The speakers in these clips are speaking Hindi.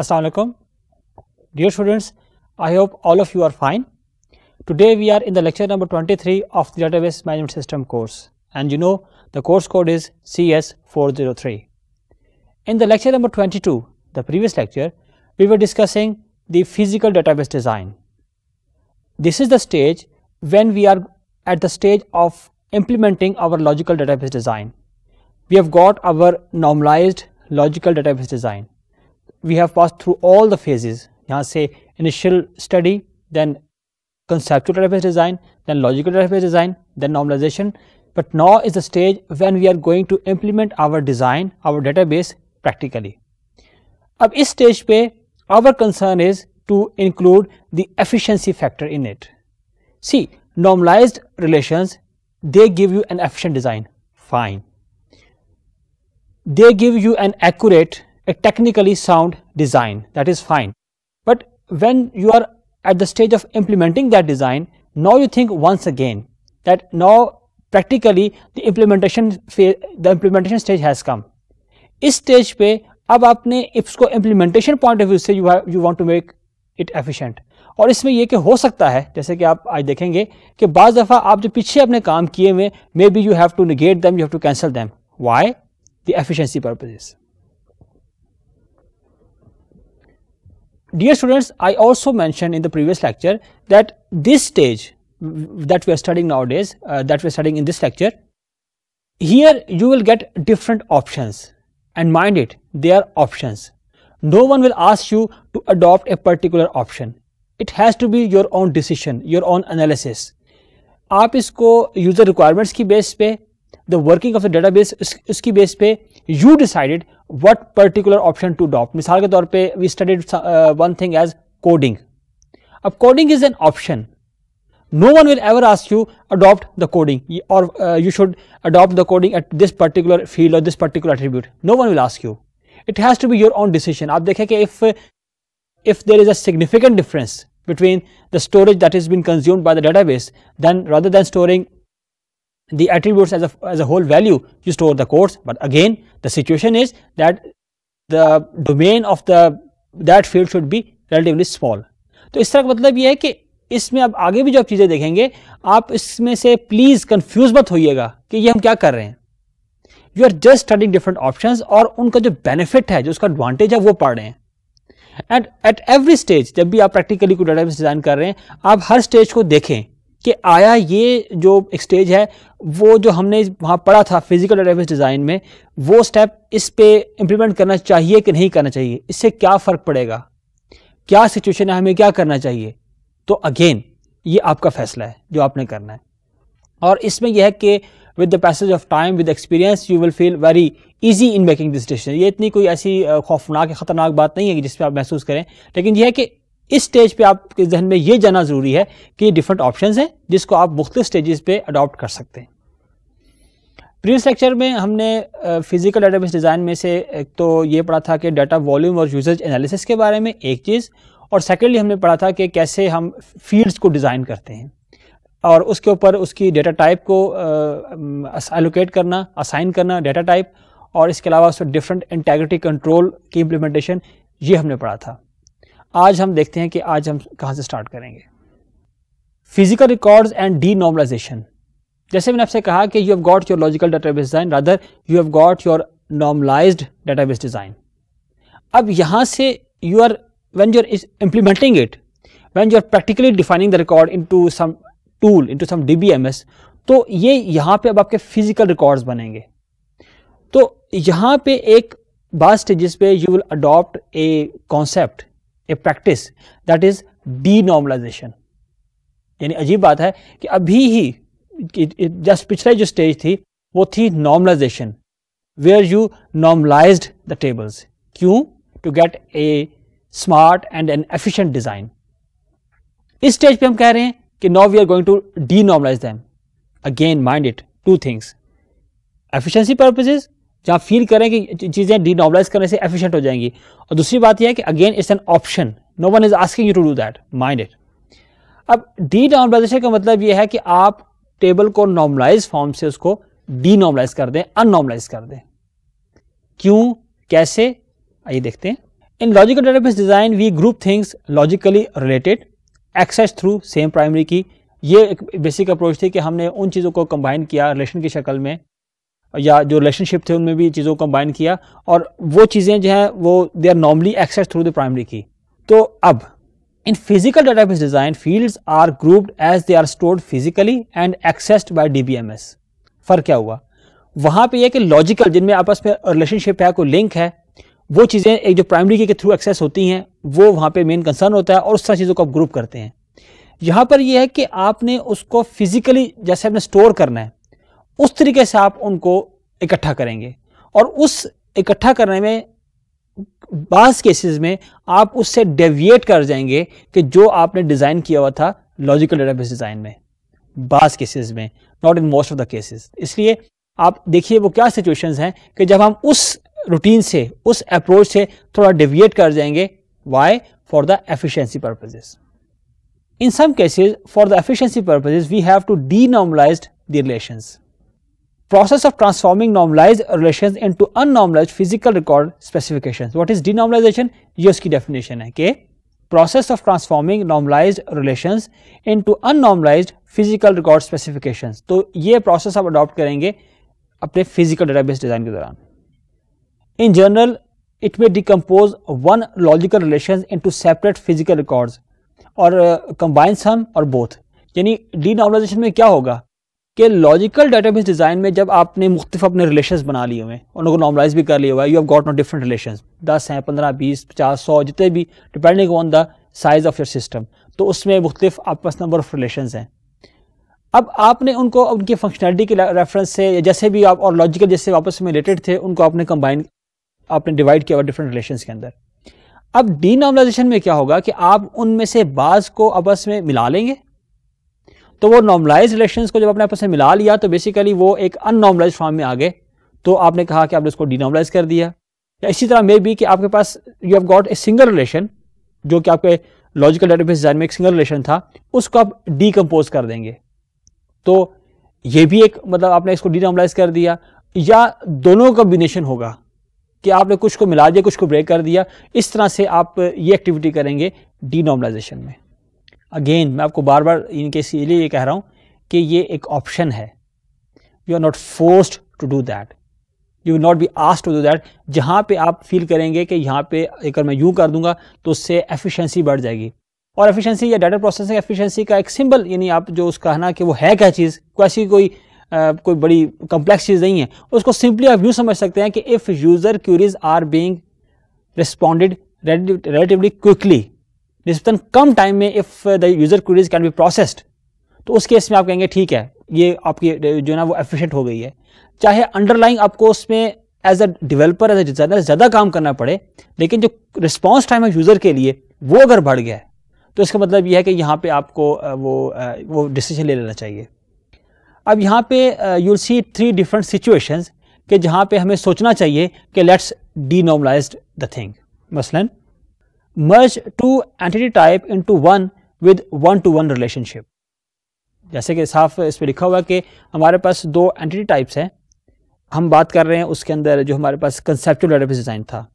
Assalamualaikum. Dear students, I hope all of you are fine. Today we are in the lecture number 23 of the database management system course and you know the course code is CS403. In the lecture number 22, the previous lecture, we were discussing the physical database design. This is the stage when we are at the stage of implementing our logical database design. We have got our normalized logical database design we have passed through all the phases यहाँ say initial study then conceptual database design then logical database design then normalization but now is the stage when we are going to implement our design our database practically at this stage our concern is to include the efficiency factor in it see normalized relations they give you an efficient design fine they give you an accurate a technically sound design that is fine. But when you are at the stage of implementing that design, now you think once again that now practically the implementation phase, the implementation stage has come. is stage pe ab aapne इसको implementation point of view se you, have, you want to make it efficient और इसमें यह कि हो सकता है जैसे कि आप आज देखेंगे कि बाज़ दफ़ा आप जो पीछे अपने काम किए हुए maybe you have to negate them you have to cancel them why the efficiency purposes Dear students, I also mentioned in the previous lecture that this stage that we are studying nowadays, uh, that we are studying in this lecture, here you will get different options and mind it, they are options. No one will ask you to adopt a particular option. It has to be your own decision, your own analysis. आप इसको यूजर रिक्वायरमेंट्स की बेस पे the working of the database उसकी base you decided. What particular option to adopt मिसाल के तौर पे we studied one thing as coding अब coding is an option no one will ever ask you adopt the coding or uh, you should adopt the coding at this particular field or this particular attribute no one will ask you it has to be your own decision aap dekhe ki if if there is a significant difference between the storage that is being consumed by the database then rather than storing the attributes as a, as a whole value you store the course but again the situation is that the domain of the that field should be relatively small तो इस तरह का मतलब ये है कि इसमें आप आगे भी जो आप चीज़ें देखेंगे आप इसमें से प्लीज़ कंफ्यूज मत होइएगा कि ये हम क्या कर रहे हैं you are just studying different options और उनका जो बेनिफिट है जो उसका एडवांटेज है वो पढ़ रहे हैं एंड एट एवरी स्टेज जब भी आप प्रैक्टिकली कोई डेटाबेस डिज़ाइन कर रहे हैं आप हर स्टेज को देखें कि आया ये जो स्टेज है वो जो हमने वहाँ पढ़ा था फिजिकल डेटाबेस डिज़ाइन में वो स्टेप इस पे इम्प्लीमेंट करना चाहिए कि नहीं करना चाहिए इससे क्या फ़र्क पड़ेगा क्या सिचुएशन है हमें क्या करना चाहिए तो अगेन ये आपका फैसला है जो आपने करना है और इसमें यह है कि with the passage of time with experience you will feel very easy in making this decision ये इतनी कोई ऐसी खौफनाक ख़तरनाक बात नहीं है जिस पर आप महसूस करें लेकिन यह है कि इस स्टेज पे आपके जहन में ये जाना ज़रूरी है कि डिफरेंट ऑप्शन हैं जिसको आप मुख्तु स्टेजेस पे अडॉप्ट कर सकते हैं प्रीवियस लेक्चर में हमने फिजिकल डेटाबेस डिज़ाइन में से एक तो ये पढ़ा था कि डाटा वॉल्यूम और यूजेज एनालिसिस के बारे में एक चीज़ और सेकेंडली हमने पढ़ा था कि कैसे हम फील्ड्स को डिज़ाइन करते हैं और उसके ऊपर उसकी डेटा टाइप को एलोकेट करना असाइन करना डेटा टाइप और इसके अलावा उस पर डिफरेंट इंटेग्रिटी कंट्रोल की इम्प्लीमेंटेशन ये हमने पढ़ा था आज हम देखते हैं कि आज हम कहाँ से स्टार्ट करेंगे physical records and denormalization जैसे मैंने आपसे कहा कि you have got your logical database design rather you have got your normalized database design अब यहाँ से you are when you're implementing it when you're practically defining the record into some tool into some dbms तो ये यहाँ पर अब आपके फिजिकल रिकॉर्ड्स बनेंगे तो यहाँ पर एक बास्ट स्टेजेस पे you will adopt a concept a practice that is denormalization यानी अजीब बात है कि अभी ही जस्ट पिछले जो स्टेज थी वो थी normalization where you normalize the tables क्यों to get a smart and an efficient design इस स्टेज पे हम कह रहे हैं कि now we are going to denormalize them again mind it two things efficiency purposes जहाँ फील करें कि चीज़ें डिनॉबलाइज करने से एफिशिएंट हो जाएंगी और दूसरी बात यह है कि again it's an option no one is asking you to do that mind it अब डी नॉर्मलाइजेशन का मतलब यह है कि आप टेबल को नॉर्मलाइज फॉर्म से उसको डी नॉर्मलाइज कर दें अननॉर्मलाइज कर दें क्यों कैसे आइए देखते हैं in logical database design we group things logically related access through same primary key ये एक बेसिक अप्रोच थी कि हमने उन चीज़ों को कंबाइन किया रिलेशन की शक्ल में या जो रिलेशनशिप थे उनमें भी चीज़ों को कंबाइन किया और वो चीज़ें जो हैं वो they are normally access through the primary key तो अब in physical database design fields are grouped as they are stored physically and accessed by DBMS फर्क क्या हुआ वहाँ पे ये कि लॉजिकल जिनमें आपस में रिलेशनशिप है कोई लिंक है वो चीज़ें एक जो प्राइमरी के थ्रू एक्सेस होती हैं वो वहाँ पे मेन कंसर्न होता है और उस तरह चीज़ों को आप ग्रुप करते हैं यहाँ पर यह है कि आपने उसको फिजिकली जैसे आपने स्टोर करना है उस तरीके से आप उनको इकट्ठा करेंगे और उस इकट्ठा करने में बास केसेस में आप उससे डेविएट कर जाएंगे कि जो आपने डिज़ाइन किया हुआ था लॉजिकल डेटाबेस डिज़ाइन में बास केसेस में not in most of the cases इसलिए आप देखिए वो क्या सिचुएशंस हैं कि जब हम उस रूटीन से उस अप्रोच से थोड़ा डेविएट कर जाएंगे why for the efficiency purposes some cases for the the efficiency purposes, we have to denormalize the relations. process of transforming normalized relations into unnormalized physical record specifications. What is denormalization? ये उसकी definition है कि process of transforming normalized relations into unnormalized physical record specifications. तो ये process आप adopt करेंगे अपने physical database design के दौरान In general, it may decompose one logical relations into separate physical records or uh, combine some or both. यानी denormalization में क्या होगा कि लॉजिकल डाटाबेस डिज़ाइन में जब आपने मुख्तफ अपने रिलेशन बना लिए हुए हैं उनको नॉर्मलाइज भी कर लिया हुआ है you have got no different relation दस हैं पंद्रह बीस पचास सौ जितने भी depending on the size of your system तो उसमें मुख्तफ आपस पास नंबर ऑफ रिलेशन हैं अब आपने उनको उनकी फंक्शनलिटी के रेफरेंस से या जैसे भी आप और लॉजिकल जैसे आपस में रिलेटेड थे उनको आपने कंबाइन आपने डिवाइड किया हुआ डिफरेंट रिलेशन के अंदर अब डी में क्या होगा कि आप उनमें से बाज़ को आपस में मिला लेंगे तो वो नॉर्मलाइज रिलेशन को जब आपने आपस में मिला लिया तो बेसिकली वो एक अननॉर्मलाइज फॉर्म में आ गए तो आपने कहा कि आपने उसको डिनॉर्मलाइज कर दिया या इसी तरह मे बी कि आपके पास you have got a single relation जो कि आपके लॉजिकल डेटाबेस डिजाइन में एक सिंगल रिलेशन था उसको आप डीकम्पोज कर देंगे तो ये भी एक मतलब आपने इसको डिनॉर्मलाइज कर दिया या दोनों कॉम्बिनेशन होगा कि आपने कुछ को मिला दिया कुछ को ब्रेक कर दिया इस तरह से आप ये एक्टिविटी करेंगे डिनॉर्मलाइजेशन में अगेन मैं आपको बार बार इनके इसीलिए ये कह रहा हूँ कि ये एक ऑप्शन है you are not forced to do that you will not be asked to do that जहाँ पे आप फील करेंगे कि यहाँ पे अगर मैं यूँ कर दूंगा तो उससे एफिशिएंसी बढ़ जाएगी और एफिशिएंसी या डाटा प्रोसेसिंग एफिशिएंसी का एक सिंबल यानी आप जो उसका है ना कि वो है क्या चीज़ ऐसी कोई आ, कोई बड़ी कॉम्प्लेक्स चीज़ नहीं है उसको सिंपली आप यूँ समझ सकते हैं कि if user queries are being responded relatively quickly निस्बता कम टाइम में if the user queries can be processed तो उस केस में आप कहेंगे ठीक है ये आपकी जो है ना वो एफिशिएंट हो गई है चाहे अंडरलाइंग आपको उसमें as a developer as a designer ज़्यादा काम करना पड़े लेकिन जो रिस्पॉन्स टाइम है यूज़र के लिए वो अगर बढ़ गया तो इसका मतलब यह है कि यहां पर आपको वो वो डिसीजन ले लेना चाहिए अब यहाँ पे you'll see three different situation के जहां पर हमें सोचना चाहिए कि let's denormalize the thing मसलन merge two entity type into one with one to one relationship जैसे कि साफ इस पर लिखा हुआ है कि हमारे पास दो एंटिटी टाइप्स हैं हम बात कर रहे हैं उसके अंदर जो हमारे पास कंसेप्चुअल डेटाबेस डिज़ाइन था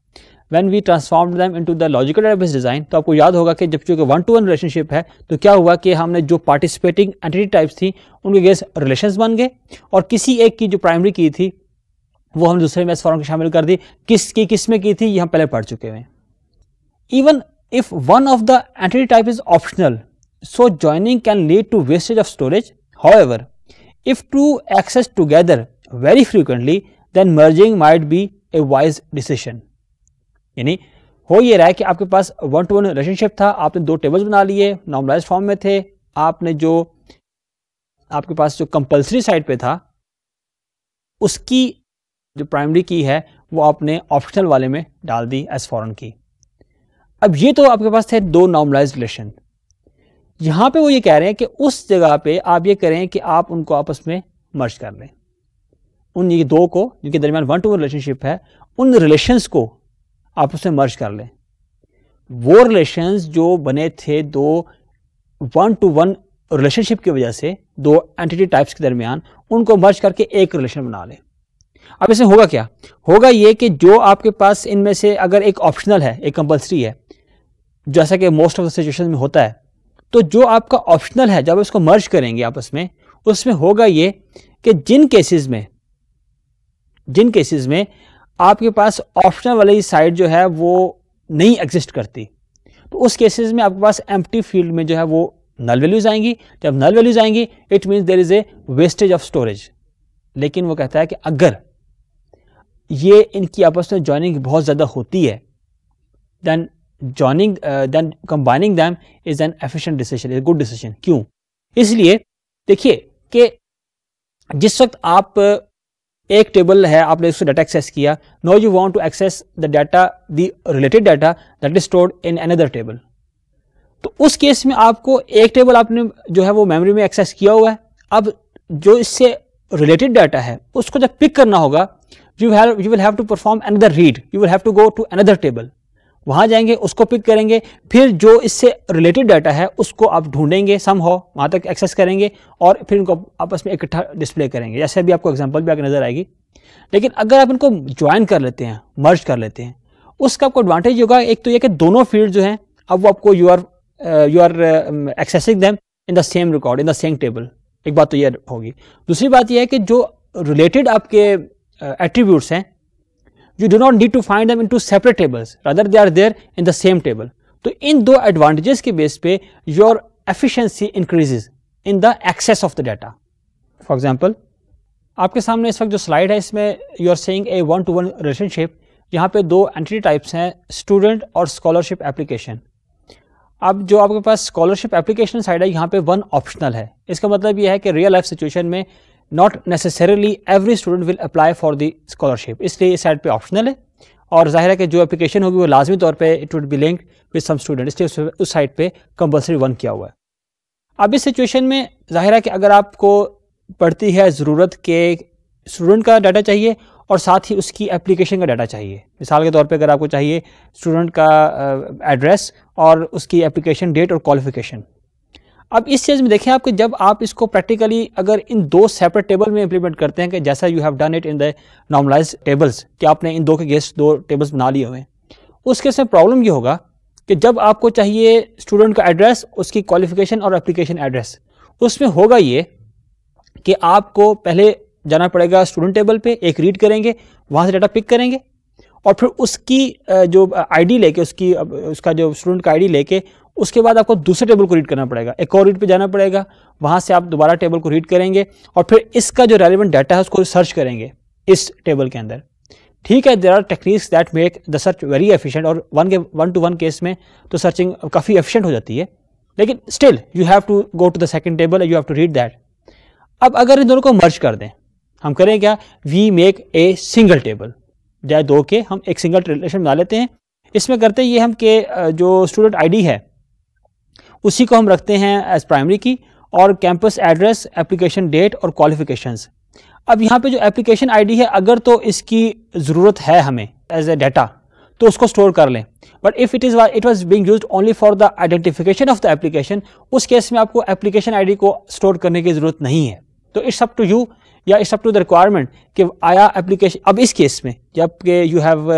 when we transform them into the logical database design तो आपको याद होगा कि जब चूँकि वन टू वन रिलेशनशिप है तो क्या हुआ कि हमने जो पार्टिसिपेटिंग एंटिटी टाइप्स थी उनके गेस रिलेशन बन गए और किसी एक की जो प्राइमरी की थी वो हम दूसरे में इस फॉर्म शामिल कर दी किस की किस में की थी ये हम पहले पढ़ चुके हुए हैं Even if one of the entity type is optional, so joining can lead to wastage of storage. However, if two access together very frequently, then merging might be a wise decision. yani ho ye raha hai ki aapke paas one to one relationship tha aapne do tables bana liye normalized form mein the aapne jo aapke paas jo compulsory side pe tha uski jo primary key hai wo aapne optional wale mein dal di as foreign key अब ये तो आपके पास थे दो नॉर्मलाइज रिलेशन यहां पे वो ये कह रहे हैं कि उस जगह पे आप ये करें कि आप उनको आपस में मर्ज कर लें उन ये दो को जिनके दरमियान वन टू वन रिलेशनशिप है उन रिलेशंस को आपस में मर्ज कर लें वो रिलेशंस जो बने थे दो वन टू वन रिलेशनशिप की वजह से दो एंटिटी टाइप्स के दरमियान उनको मर्ज करके एक रिलेशन बना लें अब इसमें होगा क्या होगा ये कि जो आपके पास इनमें से अगर एक ऑप्शनल है एक कंपल्सरी है जैसा कि मोस्ट ऑफ द सिचुएशन में होता है तो जो आपका ऑप्शनल है जब इसको मर्ज करेंगे आपस में उसमें होगा ये कि जिन केसेस में जिन केसेस में आपके पास ऑप्शनल वाली साइड जो है वो नहीं एग्जिस्ट करती तो उस केसेस में आपके पास एम्प्टी फील्ड में जो है वो नल वैल्यूज आएंगी जब नल वैल्यूज आएंगी it mean there is a wastage of storage लेकिन वो कहता है कि अगर ये इनकी आपस में जॉइनिंग बहुत ज़्यादा होती है than joining than combining them is an efficient decision is good decision क्यों इसलिए देखिए कि जिस वक्त आप uh, एक टेबल है आपने उसको डाटा एक्सेस किया no you want to access the data the related data that is stored in another table तो उस केस में आपको एक टेबल आपने जो है वो मेमोरी में एक्सेस किया हुआ है अब जो इससे रिलेटेड डाटा है उसको जब पिक करना होगा you have you will have to perform another read you will have to go to another table वहाँ जाएंगे उसको पिक करेंगे फिर जो इससे रिलेटेड डाटा है उसको आप ढूंढेंगे सम हो वहां तक एक्सेस करेंगे और फिर इनको आपस में इकट्ठा डिस्प्ले करेंगे जैसे अभी आपको एग्जांपल भी आगे नज़र आएगी लेकिन अगर आप इनको ज्वाइन कर लेते हैं मर्ज कर लेते हैं उसका आपको एडवांटेज होगा एक तो ये कि दोनों फील्ड जो है अब वो आपको you are you are accessing them in the same record in the same table एक बात तो यह होगी दूसरी बात यह है कि जो रिलेटेड आपके uh, attributes hain you do not need to find them into separate tables rather they are there in the same table तो in two advantages ke base pe your efficiency increases in the access of the data for example आपके सामने इस वक्त जो स्लाइड है इसमें you are saying a one to one relationship यहाँ पे दो एंटिटी टाइप्स हैं स्टूडेंट और स्कॉलरशिप एप्लीकेशन अब जो आपके पास स्कॉलरशिप एप्लीकेशन साइड है यहाँ पे वन ऑप्शनल है इसका मतलब यह है कि रियल लाइफ सिचुएशन में not necessarily every student will apply for the scholarship इसलिए इस साइड पे ऑप्शनल है और जाहिर है कि जो एप्लीकेशन होगी वो लाजमी तौर पे it would be linked with some student इसलिए उस साइड पे कंपलसरी वन किया हुआ है अब इस सिचुएशन में जाहिर है कि अगर आपको पड़ती है ज़रूरत के स्टूडेंट का डाटा चाहिए और साथ ही उसकी एप्लीकेशन का डाटा चाहिए मिसाल के तौर पर अगर आपको चाहिए स्टूडेंट का एड्रेस और उसकी एप्लीकेशन डेट और क्वालिफिकेशन अब इस चीज़ में देखें आपके जब आप इसको प्रैक्टिकली अगर इन दो सेपरेट टेबल में इंप्लीमेंट करते हैं कि जैसा you have done it in the normalize tables कि आपने इन दो के गेस्ट दो टेबल्स बना लिए हुए हैं उस केस में प्रॉब्लम ये होगा कि जब आपको चाहिए स्टूडेंट का एड्रेस उसकी क्वालिफिकेशन और एप्लीकेशन एड्रेस उसमें होगा ये कि आपको पहले जाना पड़ेगा स्टूडेंट टेबल पर एक रीड करेंगे वहाँ से डाटा पिक करेंगे और फिर उसकी जो आईडी लेके उसकी उसका जो स्टूडेंट का आईडी लेके उसके बाद आपको दूसरे टेबल को रीड करना पड़ेगा एक और रीड पे जाना पड़ेगा वहां से आप दोबारा टेबल को रीड करेंगे और फिर इसका जो रेलिवेंट डाटा है उसको सर्च करेंगे इस टेबल के अंदर ठीक है there are techniques that make the search very efficient और वन के वन टू वन केस में तो सर्चिंग काफ़ी एफिशिएंट हो जाती है लेकिन still you have to go to the second table you have to read that अब अगर इन दोनों को मर्ज कर दें हम करें क्या we make a single table जाए दो के हम एक सिंगल रिलेशन बना लेते हैं इसमें करते ये हम के जो स्टूडेंट आईडी है उसी को हम रखते हैं एज प्राइमरी की और कैंपस एड्रेस एप्लीकेशन डेट और क्वालिफिकेशंस अब यहाँ पे जो एप्लीकेशन आईडी है अगर तो इसकी ज़रूरत है हमें एज ए डाटा तो उसको स्टोर कर लें but if it is it was being used only for the identification of the application उस केस में आपको एप्लीकेशन आईडी को स्टोर करने की ज़रूरत नहीं है तो इट्स अप टू यू या it's up to the requirement कि आया एप्लीकेशन अब इस केस में जबकि you have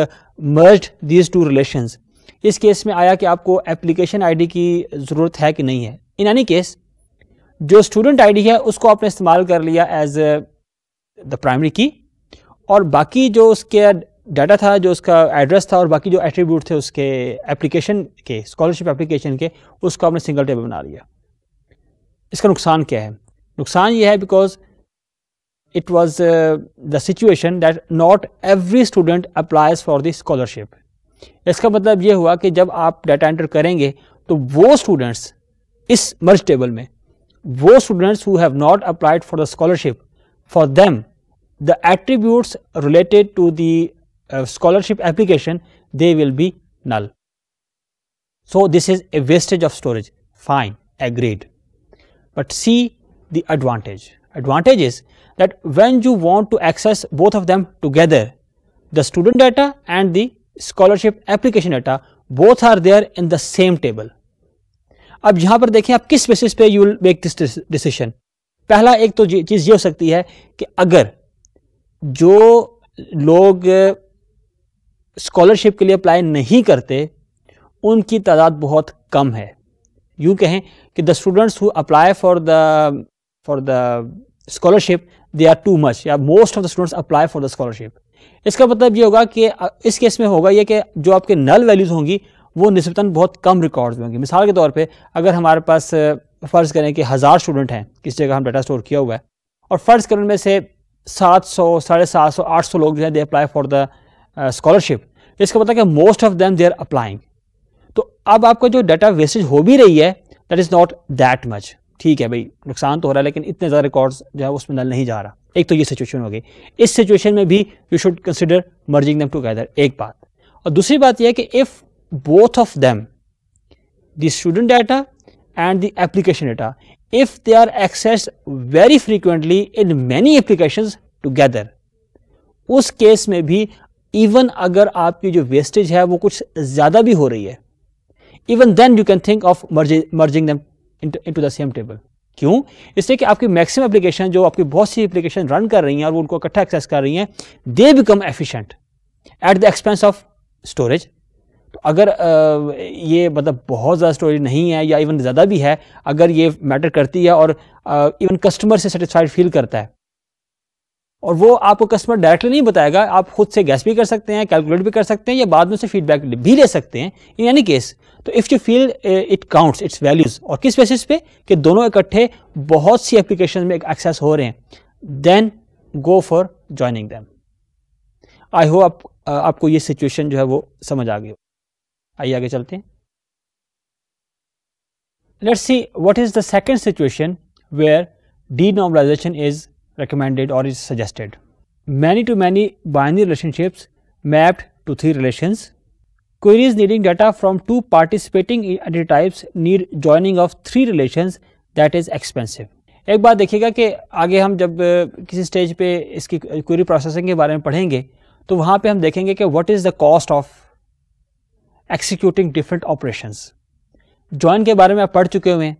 merge these two relations इस केस में आया कि आपको एप्लीकेशन आईडी की ज़रूरत है कि नहीं है इन एनी केस जो स्टूडेंट आईडी है उसको आपने इस्तेमाल कर लिया एज द प्राइमरी की और बाकी जो उसके डाटा था जो उसका एड्रेस था और बाकी जो एट्रीब्यूट थे उसके एप्लीकेशन के स्कॉलरशिप एप्लीकेशन के उसको आपने सिंगल टेबल बना लिया इसका नुकसान क्या है नुकसान ये है because it was the situation that not every student applies for the scholarship इसका मतलब ये हुआ कि जब आप डाटा एंटर करेंगे तो वो स्टूडेंट्स इस मर्ज टेबल में वो students who have not applied for the scholarship for them the attributes related to the uh, scholarship application they will be null. So, this is a wastage of storage fine agreed, but see the advantage. Advantage is that when you want to access both of them together the student data and the scholarship application data both are there in the same table अब यहां पर देखें आप किस बेसिस पे you will make this decision पहला एक तो चीज ये हो सकती है कि अगर जो लोग स्कॉलरशिप के लिए अप्लाई नहीं करते उनकी तादाद बहुत कम है यू कहें कि the students who apply for the for the scholarship they are too much या most of the students apply for the scholarship इसका मतलब ये होगा कि इस केस में होगा ये कि जो आपके नल वैल्यूज़ होंगी वो नस्बता बहुत कम रिकॉर्ड्स होंगे मिसाल के तौर पर अगर हमारे पास फ़र्ज़ करें कि हज़ार स्टूडेंट हैं किस जगह हम डाटा स्टोर किया हुआ है और फ़र्ज़ करें उनमें से सात सौ साढ़े सात सौ आठ सौ लोग जो हैं they apply for the scholarship इसका मतलब कि most of them they are applying तो अब आपका जो डाटा वेस्टेज हो भी रही है that is not that much ठीक है भाई नुकसान तो हो रहा है लेकिन इतने ज़्यादा रिकॉर्ड्स जो है उसमें नल नहीं जा रहा एक तो ये सिचुएशन हो गई इस सिचुएशन में भी you should consider merging them together एक बात और दूसरी बात यह है कि if both of them the student data and the application data if they are access very frequently in many application together उस केस में भी इवन अगर आपकी जो वेस्टेज है वो कुछ ज़्यादा भी हो रही है even then you can think of merging them into the same table क्यों इसलिए कि आपकी मैक्सिमम एप्लीकेशन जो आपकी बहुत सी एप्लीकेशन रन कर रही हैं और वो उनको इकट्ठा एक्सेस कर रही हैं they become efficient at the expense of storage तो अगर आ, ये मतलब बहुत ज़्यादा स्टोरेज नहीं है या इवन ज़्यादा भी है अगर ये मैटर करती है और इवन कस्टमर से सेटिस्फाइड फील करता है और वो आपको कस्टमर डायरेक्टली नहीं बताएगा आप खुद से गैस भी कर सकते हैं कैलकुलेट भी कर सकते हैं या बाद में से फीडबैक भी ले सकते हैं इन एनी केस तो if you feel it counts its values और किस बेसिस पे कि दोनों इकट्ठे बहुत सी एप्लीकेशन में एक्सेस हो रहे हैं then go for joining them I hope आप, आपको ये सिचुएशन जो है वो समझ आ गई आइए आगे चलते हैं let's see what is the second situation where denormalization is recommended or is suggested. Many to many binary relationships mapped to three relations. Queries needing data from two participating entity types need joining of three relations that is expensive. एक बात देखिएगा कि आगे हम जब किसी स्टेज पे इसकी क्वेरी प्रोसेसिंग के बारे में पढ़ेंगे तो वहाँ पे हम देखेंगे कि what is the cost of executing different operations join के बारे में आप पढ़ चुके हुए हैं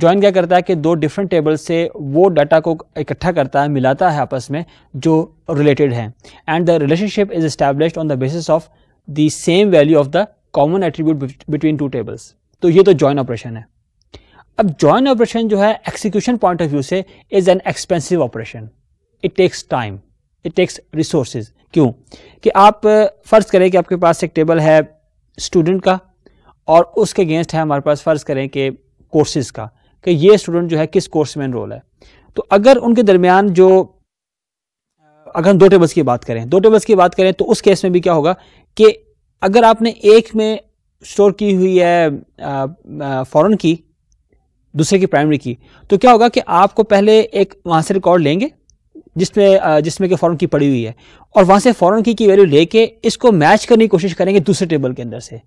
ज्वाइन क्या करता है कि दो डिफरेंट टेबल से वो डाटा को इकट्ठा करता है मिलाता है आपस में जो रिलेटेड है and the relationship is establish on the basis of the same value of the common attribute between two tables तो ये तो ज्वाइन ऑपरेशन है अब ज्वाइन ऑपरेशन जो है एक्सिक्यूशन पॉइंट ऑफ व्यू से is an expensive operation it takes time it takes resources क्यों कि आप फ़र्ज़ करें कि आपके पास एक टेबल है स्टूडेंट का और उसके अगेंस्ट है हमारे पास फ़र्ज़ करें कि कोर्सेज़ का कि ये स्टूडेंट जो है किस कोर्स में इनरोल है तो अगर उनके दरमियान जो अगर हम दो टेबल्स की बात करें दो टेबल्स की बात करें तो उस केस में भी क्या होगा कि अगर आपने एक में स्टोर की हुई है फॉरन की दूसरे की प्राइमरी की तो क्या होगा कि आपको पहले एक वहाँ से रिकॉर्ड लेंगे जिसमें जिसमें कि फॉरन की पड़ी हुई है और वहाँ से फॉरन की की वैल्यू लेके इसको मैच करने की कोशिश करेंगे दूसरे टेबल के अंदर से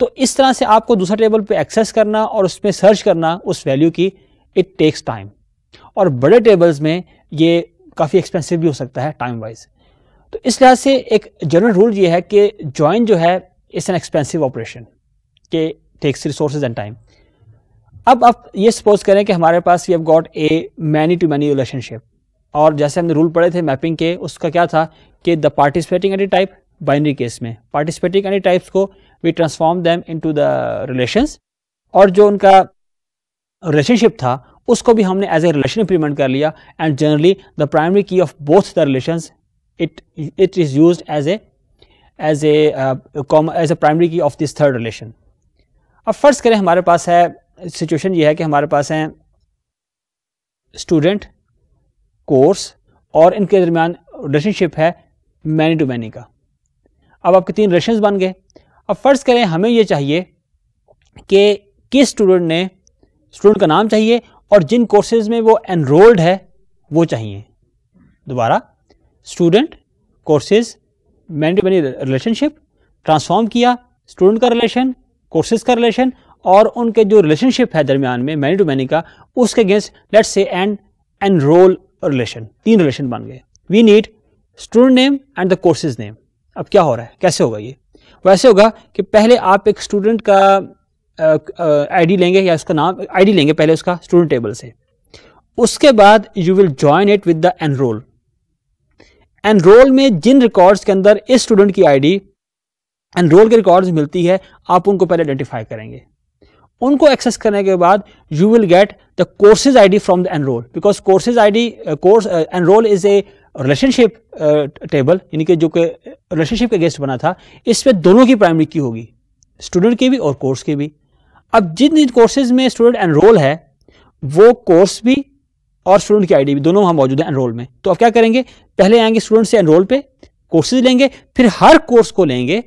तो इस तरह से आपको दूसरा टेबल पे एक्सेस करना और उसमें सर्च करना उस वैल्यू की इट टेक्स टाइम और बड़े टेबल्स में ये काफ़ी एक्सपेंसिव भी हो सकता है टाइम वाइज तो इस लिहाज से एक जनरल रूल ये है कि ज्वाइन जो है इट्स एन एक्सपेंसिव ऑपरेशन के टेक्स रिसोर्स एंड टाइम अब आप ये सपोज करें कि हमारे पास we have got a many to many relationship और जैसे हमने रूल पढ़े थे मैपिंग के उसका क्या था कि the participating any type binary case में पार्टिसिपेटिंग एनी टाइप्स को we transform them into the relations और जो उनका रिलेशनशिप था उसको भी हमने एज ए रिलेशन इंप्लीमेंट कर लिया and generally the primary key of both the relations it it is used as a as a as a primary key of this third relation अब फर्ज करें हमारे पास है सिचुएशन ये है कि हमारे पास हैं स्टूडेंट कोर्स और इनके दरमियान रिलेशनशिप है मैनी टू मैनी का अब आपके तीन रिलेशन बन गए अब फ़र्ज़ करें हमें यह चाहिए कि किस स्टूडेंट ने स्टूडेंट का नाम चाहिए और जिन कोर्सेज में वो एनरोल्ड है वो चाहिए दोबारा student courses many to many relationship transform किया स्टूडेंट का रिलेशन कोर्सेज का रिलेशन और उनके जो रिलेशनशिप है दरमियान में मैनी टू मैनी का उसके against let say and enroll relation तीन रिलेशन बन गए we need student name and the courses name अब क्या हो रहा है कैसे होगा ये वैसे होगा कि पहले आप एक स्टूडेंट का आईडी लेंगे या उसका नाम आईडी लेंगे पहले उसका स्टूडेंट टेबल से उसके बाद you will join it with the enroll enroll में जिन रिकॉर्ड्स के अंदर इस स्टूडेंट की आईडी एनरोल के रिकॉर्ड्स मिलती है आप उनको पहले आइडेंटिफाई करेंगे उनको एक्सेस करने के बाद you will get the courses ID from the enroll because courses ID course enroll is a relationship table uh, यानी कि जो कि रिलेशनशिप का गेस्ट बना था इसमें दोनों की प्राइमरी की होगी स्टूडेंट की भी और कोर्स की भी अब जिन जिन कोर्सेज में स्टूडेंट एनरोल है वो कोर्स भी और स्टूडेंट की आईडी भी दोनों वहाँ मौजूद है एनरोल में तो अब क्या करेंगे पहले आएंगे स्टूडेंट से एनरोल पे कोर्सेज लेंगे फिर हर कोर्स को लेंगे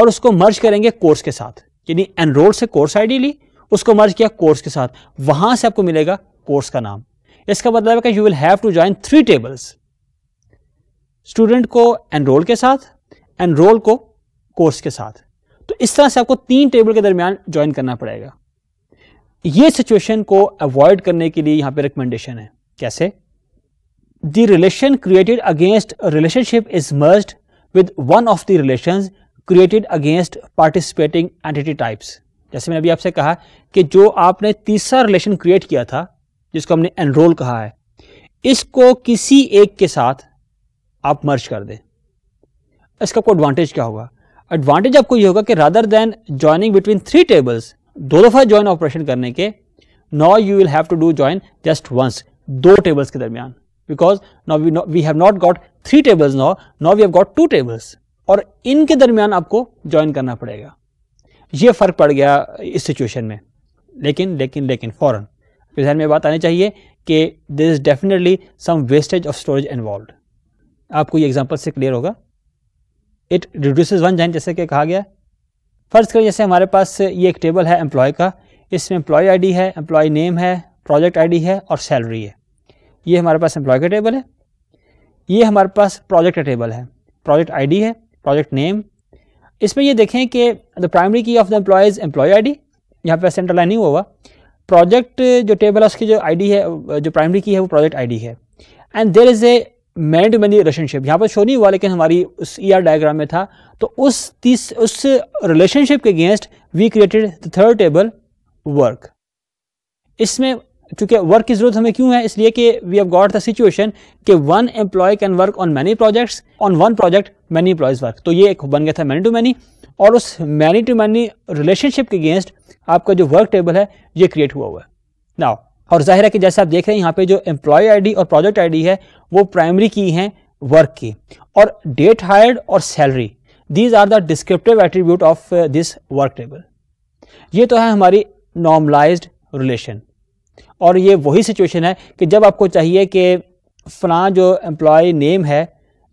और उसको मर्ज करेंगे कोर्स के साथ यानी एनरोल से कोर्स आईडी ली उसको मर्ज किया कोर्स के साथ वहां से आपको मिलेगा कोर्स का नाम इसका मतलब है कि you will have to join three tables student को एनरोल के साथ एनरोल को कोर्स के साथ तो इस तरह से आपको तीन टेबल के दरमियान ज्वाइन करना पड़ेगा ये सिचुएशन को अवॉइड करने के लिए यहां पे रिकमेंडेशन है कैसे the relation created against relationship is merge with one of the relation created against participating entity types जैसे मैंने अभी आपसे कहा कि जो आपने तीसरा रिलेशन क्रिएट किया था जिसको हमने एनरोल कहा है इसको किसी एक के साथ आप मर्ज कर दें इसका आपको एडवांटेज क्या होगा एडवांटेज आपको ये होगा कि rather than joining between three tables दो दफ़ा ज्वाइन ऑपरेशन करने के now you will have to do join just once दो टेबल्स के दरमियान because now we have not got three tables now now we have got two tables और इनके दरमियान आपको ज्वाइन करना पड़ेगा ये फ़र्क पड़ गया इस सिचुएशन में लेकिन लेकिन लेकिन फ़ौरन जहन में बात आनी चाहिए कि there is definitely some wastage of storage involve आपको ये एग्जाम्पल से क्लियर होगा इट रिड्यूसेज वन जैन जैसे कि कहा गया फ़र्ज़ करें जैसे हमारे पास ये एक टेबल है एम्प्लॉय का इसमें एम्प्लॉय आईडी है एम्प्लॉय नेम है प्रोजेक्ट आईडी है और सैलरी है ये हमारे पास एम्प्लॉय का टेबल है ये हमारे पास प्रोजेक्ट का टेबल है प्रोजेक्ट आई है प्रोजेक्ट नेम इसमें ये देखें कि the primary key of the employees employee I D यहाँ पर लाइन नहीं हुआ हुआ प्रोजेक्ट जो टेबल है उसकी जो आई है जो प्राइमरी की है वो प्रोजेक्ट आई है and there is a many to many relationship यहाँ पर शो नहीं हुआ लेकिन हमारी उस ई आर डायग्राम में था तो उस तीस उस रिलेशनशिप के against we created the third table work इसमें चूंकि वर्क की जरूरत हमें क्यों है इसलिए कि we have got the situation कि one employee can work on many projects on one project many employees work तो ये एक बन गया था मैनी टू मैनी और उस मैनी टू मैनी रिलेशनशिप के अगेंस्ट आपका जो वर्क टेबल है ये क्रिएट हुआ हुआ है नाउ और जाहिर है कि जैसे आप देख रहे हैं यहाँ पे जो एम्प्लॉय आईडी और प्रोजेक्ट आईडी है वो प्राइमरी की है वर्क की और डेट हायर्ड और salary these are the descriptive attribute of this work table ये तो है हमारी नॉर्मलाइज्ड रिलेशन और ये वही सिचुएशन है कि जब आपको चाहिए कि फला जो एम्प्लॉय नेम है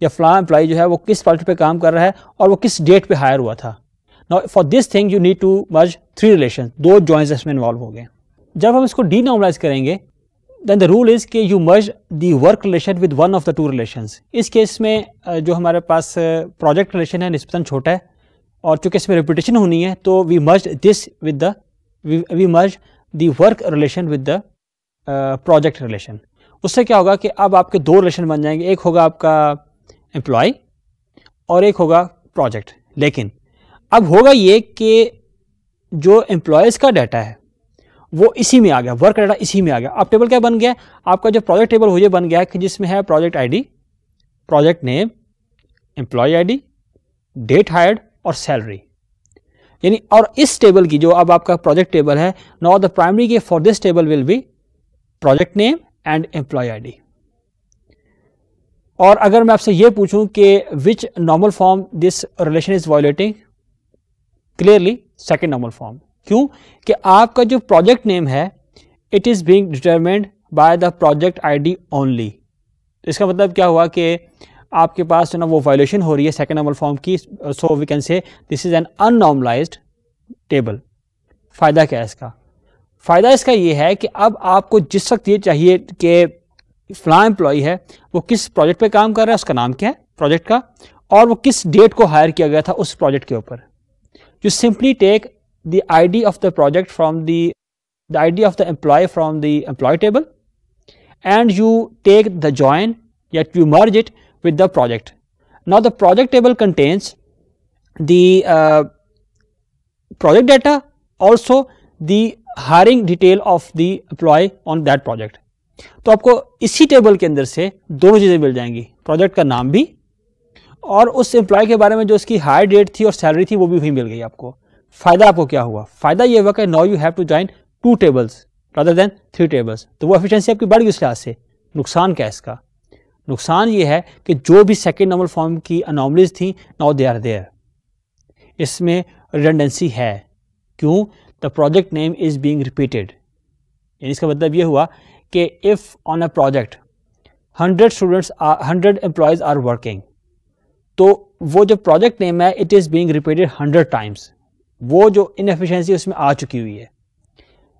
या फला एम्प्लॉय जो है वो किस प्रोजेक्ट पे काम कर रहा है और वो किस डेट पे हायर हुआ था now for this thing you need to merge three relation दो जॉइंट्स इसमें इन्वॉल्व हो गए जब हम इसको डी नॉर्मलाइज करेंगे देन द रूल इज़ के you merge the work relation with one of the two relations इस केस में जो हमारे पास प्रोजेक्ट रिलेशन है निस्पतन छोटा है और चूंकि इसमें रिपीटेशन होनी है तो we merge this with the we merge the work relation with the project relation उससे क्या होगा कि अब आपके दो रिलेशन बन जाएंगे एक होगा आपका एम्प्लॉय और एक होगा प्रोजेक्ट लेकिन अब होगा ये कि जो एम्प्लॉयज़ का डाटा है वो इसी में आ गया वर्क डाटा इसी में आ गया अब टेबल क्या बन गया आपका जो प्रोजेक्ट टेबल हो बन गया कि जिसमें है project ID project name employee ID date hired और सैलरी यानी और इस टेबल की जो अब आपका प्रोजेक्ट टेबल है now the primary key for this table will be project name and employee ID और अगर मैं आपसे ये पूछूं कि which normal form this relation is violating clearly second normal form क्यों कि आपका जो प्रोजेक्ट नेम है it is being determined by the project ID only इसका मतलब क्या हुआ कि आपके पास जो ना वो वायोलेशन हो रही है सेकेंड नंबर फॉर्म की so we can say this is an unnormalize table फ़ायदा क्या है इसका फ़ायदा इसका ये है कि अब आपको जिस वक्त ये चाहिए कि फलां एम्प्लॉय है वो किस प्रोजेक्ट पे काम कर रहा है उसका नाम क्या है प्रोजेक्ट का और वो किस डेट को हायर किया गया था उस प्रोजेक्ट के ऊपर you simply take the ID of the project from the, the ID of the employee from the employee table and you take the join yet you merge it with the project. Now the project table contains the uh, project data also the hiring detail of the employee on that project. तो आपको इसी टेबल के अंदर से दोनों चीज़ें मिल जाएंगी प्रोजेक्ट का नाम भी और उस एम्प्लॉय के बारे में जो उसकी हायर डेट थी और सैलरी थी वो भी वहीं मिल गई आपको फायदा आपको क्या हुआ फायदा यह हुआ कि now you have to join two tables rather than three tables तो वो एफिशिएंसी आपकी बढ़ गई उस लिहाज से नुकसान क्या है इसका नुकसान ये है कि जो भी सेकेंड नॉर्मल फॉर्म की अनॉमलीज थी नाउ दे आर देयर इसमें रिडेंडेंसी है क्यों the project name is being repeated यानी इसका मतलब यह हुआ कि if on a project hundred students hundred employees are working तो वो जो प्रोजेक्ट नेम है it is being repeated hundred times वो जो इनएफिशेंसी उसमें आ चुकी हुई है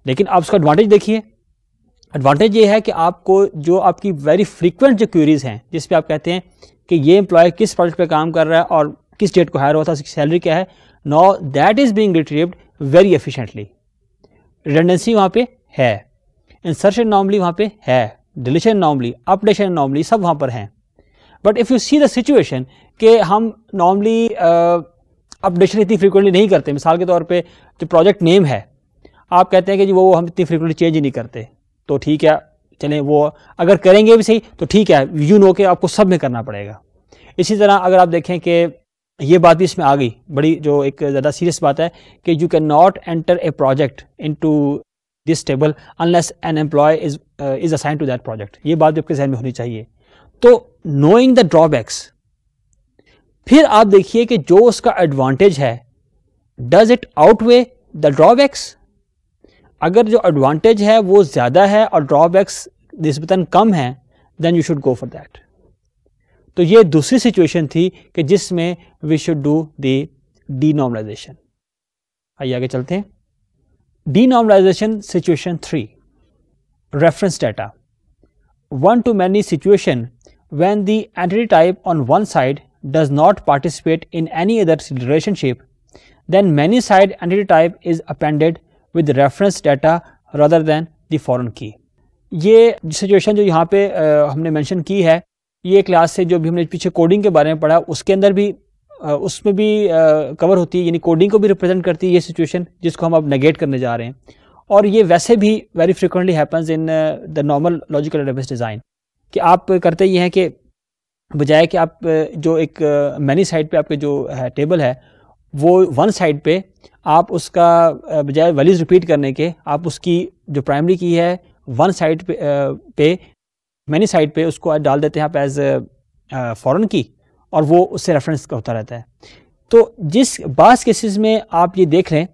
लेकिन आप उसका एडवांटेज देखिए एडवांटेज ये है कि आपको जो आपकी वेरी फ्रीक्वेंट जो क्यूरीज हैं जिस पे आप कहते हैं कि ये एम्प्लॉय किस प्रोजेक्ट पे काम कर रहा है और किस डेट को हायर हुआ था उसकी सैलरी क्या है now that is being retrieved very efficiently redundancy वहाँ पे है इंसर्शन नॉर्मली वहाँ पे है डिलीशन नॉर्मली अपडेशन नॉर्मली सब वहाँ पर हैं but if you see the situation कि हम नॉर्मली अपडेशन इतनी फ्रिक्वेंटली नहीं करते मिसाल के तौर पर जो प्रोजेक्ट नेम है आप कहते हैं कि जी वो हम इतनी फ्रिक्वेंटली चेंज ही नहीं करते तो ठीक है चलें वो अगर करेंगे भी सही तो ठीक है यू नो के आपको सब में करना पड़ेगा इसी तरह अगर आप देखें कि ये बात भी इसमें आ गई बड़ी जो एक ज़्यादा सीरियस बात है कि you can not enter a project in to this table unless an employee is is assign to that project ये बात भी आपके जहन में होनी चाहिए तो नोइंग द ड्रॉबैक्स फिर आप देखिए कि जो उसका एडवांटेज है does it outweigh the drawbacks अगर जो एडवांटेज है वो ज़्यादा है और ड्रॉबैक्स निस्बतन कम है then you should go for that तो ये दूसरी सिचुएशन थी कि जिसमें we should do denormalization आइए आगे चलते हैं denormalization situation three reference data one to many situation when the entity type on one side does not participate in any other relationship, then many-side entity type is appended with reference data rather than the foreign key. ये सिचुएशन जो यहाँ पे आ, हमने मेंशन की है ये क्लास से जो भी हमने पीछे कोडिंग के बारे में पढ़ा उसके अंदर भी आ, उसमें भी आ, कवर होती है यानी कोडिंग को भी रिप्रेजेंट करती है ये सिचुएशन जिसको हम अब नेगेट करने जा रहे हैं और ये वैसे भी very frequently happens in the normal logical database design कि आप करते ये हैं कि बजाय कि आप जो एक मैनी साइड पे आपके जो है टेबल है वो वन साइड पे आप उसका बजाय वैल्यूज रिपीट करने के आप उसकी जो प्राइमरी की है वन साइड पे, पे मैनी साइड पे उसको डाल देते हैं आप एज फॉरेन की और वो उससे रेफरेंस का होता रहता है तो जिस बास केसेस में आप ये देख लें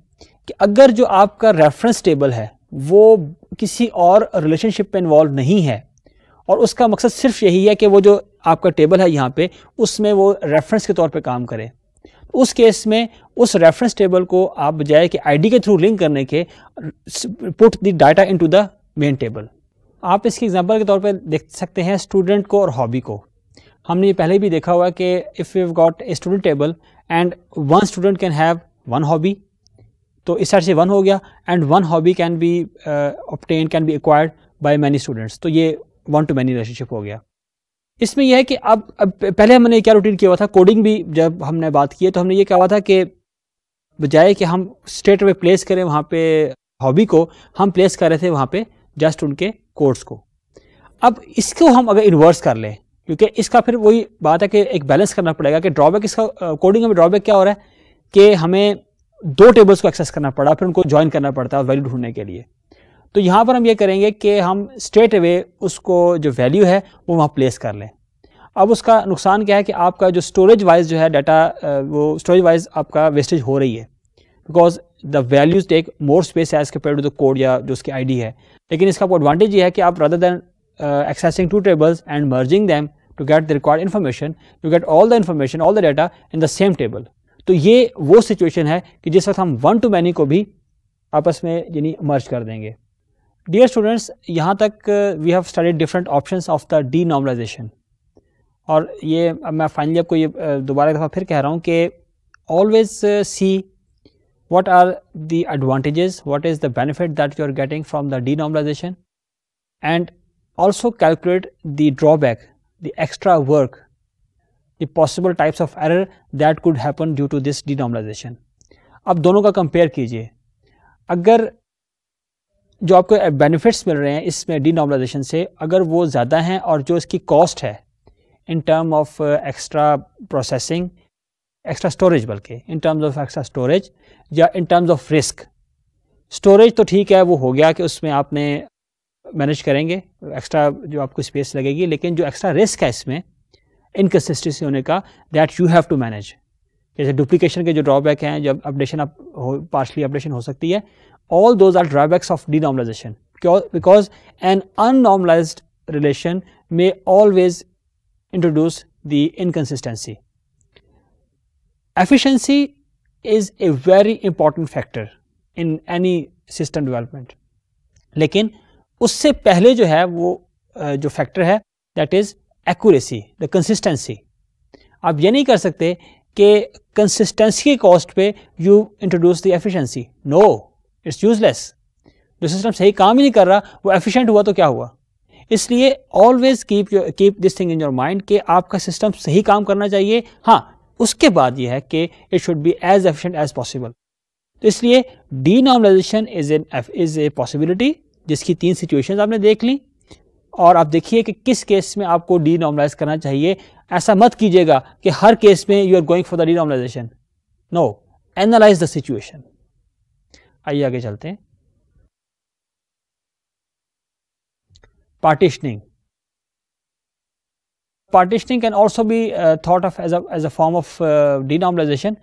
कि अगर जो आपका रेफरेंस टेबल है वो किसी और रिलेशनशिप पे इन्वॉल्व नहीं है और उसका मकसद सिर्फ यही है कि वो जो आपका टेबल है यहाँ पे उसमें वो रेफरेंस के तौर पे काम करे तो उस केस में उस रेफरेंस टेबल को आप बजाय कि आईडी के थ्रू लिंक करने के put the data into the main table आप इसके एग्जांपल के तौर पे देख सकते हैं स्टूडेंट को और हॉबी को हमने ये पहले भी देखा हुआ कि if you got a student table and one student can have one hobby तो इस तरह से वन हो गया and one hobby can be often can be acquired by many students तो ये वन टू मैनी रिलेशनशिप हो गया इसमें यह है कि अब, पहले हमने क्या रूटीन किया हुआ था कोडिंग भी जब हमने बात की है तो हमने ये कहा था कि बजाय कि हम स्टेट में प्लेस करें वहाँ पे हॉबी को हम प्लेस कर रहे थे वहाँ पे जस्ट उनके कोर्स को अब इसको हम अगर इन्वर्स कर लें क्योंकि इसका फिर वही बात है कि एक बैलेंस करना पड़ेगा कि ड्रॉबैक इसका कोडिंग में ड्रॉबैक क्या हो रहा है कि हमें दो टेबल्स को एक्सेस करना पड़ा फिर उनको ज्वाइन करना पड़ता है वैल्यू ढूंढने के लिए तो यहाँ पर हम ये करेंगे कि हम स्ट्रेट अवे उसको जो वैल्यू है वो वहाँ प्लेस कर लें अब उसका नुकसान क्या है कि आपका जो स्टोरेज वाइज जो है डाटा वो स्टोरेज वाइज आपका वेस्टेज हो रही है because the values take more space as compare to the code या जो उसकी आईडी है लेकिन इसका एडवांटेज ये है कि आप rather than accessing two tables and merging them to get the record information to get all the information all the data in the same table तो ये वो सिचुएशन है कि जिस वक्त हम वन टू मैनी को भी आपस में यानी मर्ज कर देंगे डियर स्टूडेंट्स यहाँ तक we have study different option of the denormalization और ये अब मैं फाइनली आपको ये uh, दोबारा दफ़ा फिर कह रहा हूँ कि always see what are the advantage what is the benefit that you are getting from the denormalization and also calculate the drawback the extra work the possible types of error that could happen due to this denormalization अब दोनों का कंपेयर कीजिए अगर जो आपको बेनिफिट्स मिल रहे हैं इसमें डीनॉर्मलाइजेशन से अगर वो ज़्यादा हैं और जो इसकी कॉस्ट है in term of extra processing extra storage बल्कि in terms of extra storage या in terms of risk storage तो ठीक है वो हो गया कि उसमें आपने मैनेज करेंगे एक्स्ट्रा जो आपको स्पेस लगेगी लेकिन जो एक्स्ट्रा रिस्क है इसमें इनकन्सिस्टेंसी होने का that you have to manage जैसे डुप्लीकेशन के जो ड्रॉबैक हैं जब अपडेशन आप हो पार्शली अपडेशन हो सकती है all those are drawbacks of denormalization because an unnormalized relation may always introduce the inconsistency. Efficiency is a very important factor in any system development. लेकिन उससे पहले जो है वो jo factor hai, that is accuracy, the consistency. Aap ye nahi kar sakte ke consistency cost pe you introduce the efficiency. No. No it's useless जो सिस्टम सही काम ही नहीं कर रहा वो एफिशिएंट हुआ तो क्या हुआ इसलिए always keep your keep this thing in your mind कि आपका सिस्टम सही काम करना चाहिए हाँ उसके बाद यह है कि it should be as efficient as possible तो इसलिए denormalization is an is a possibility जिसकी तीन सिचुएशन आपने देख ली और आप देखिए कि किस केस में आपको डी नॉर्मलाइज करना चाहिए ऐसा मत कीजिएगा कि हर केस में you are going for the denormalization no analyse the situation आइए आगे चलते हैं partitioning partitioning can also be thought of as as a form of denormalization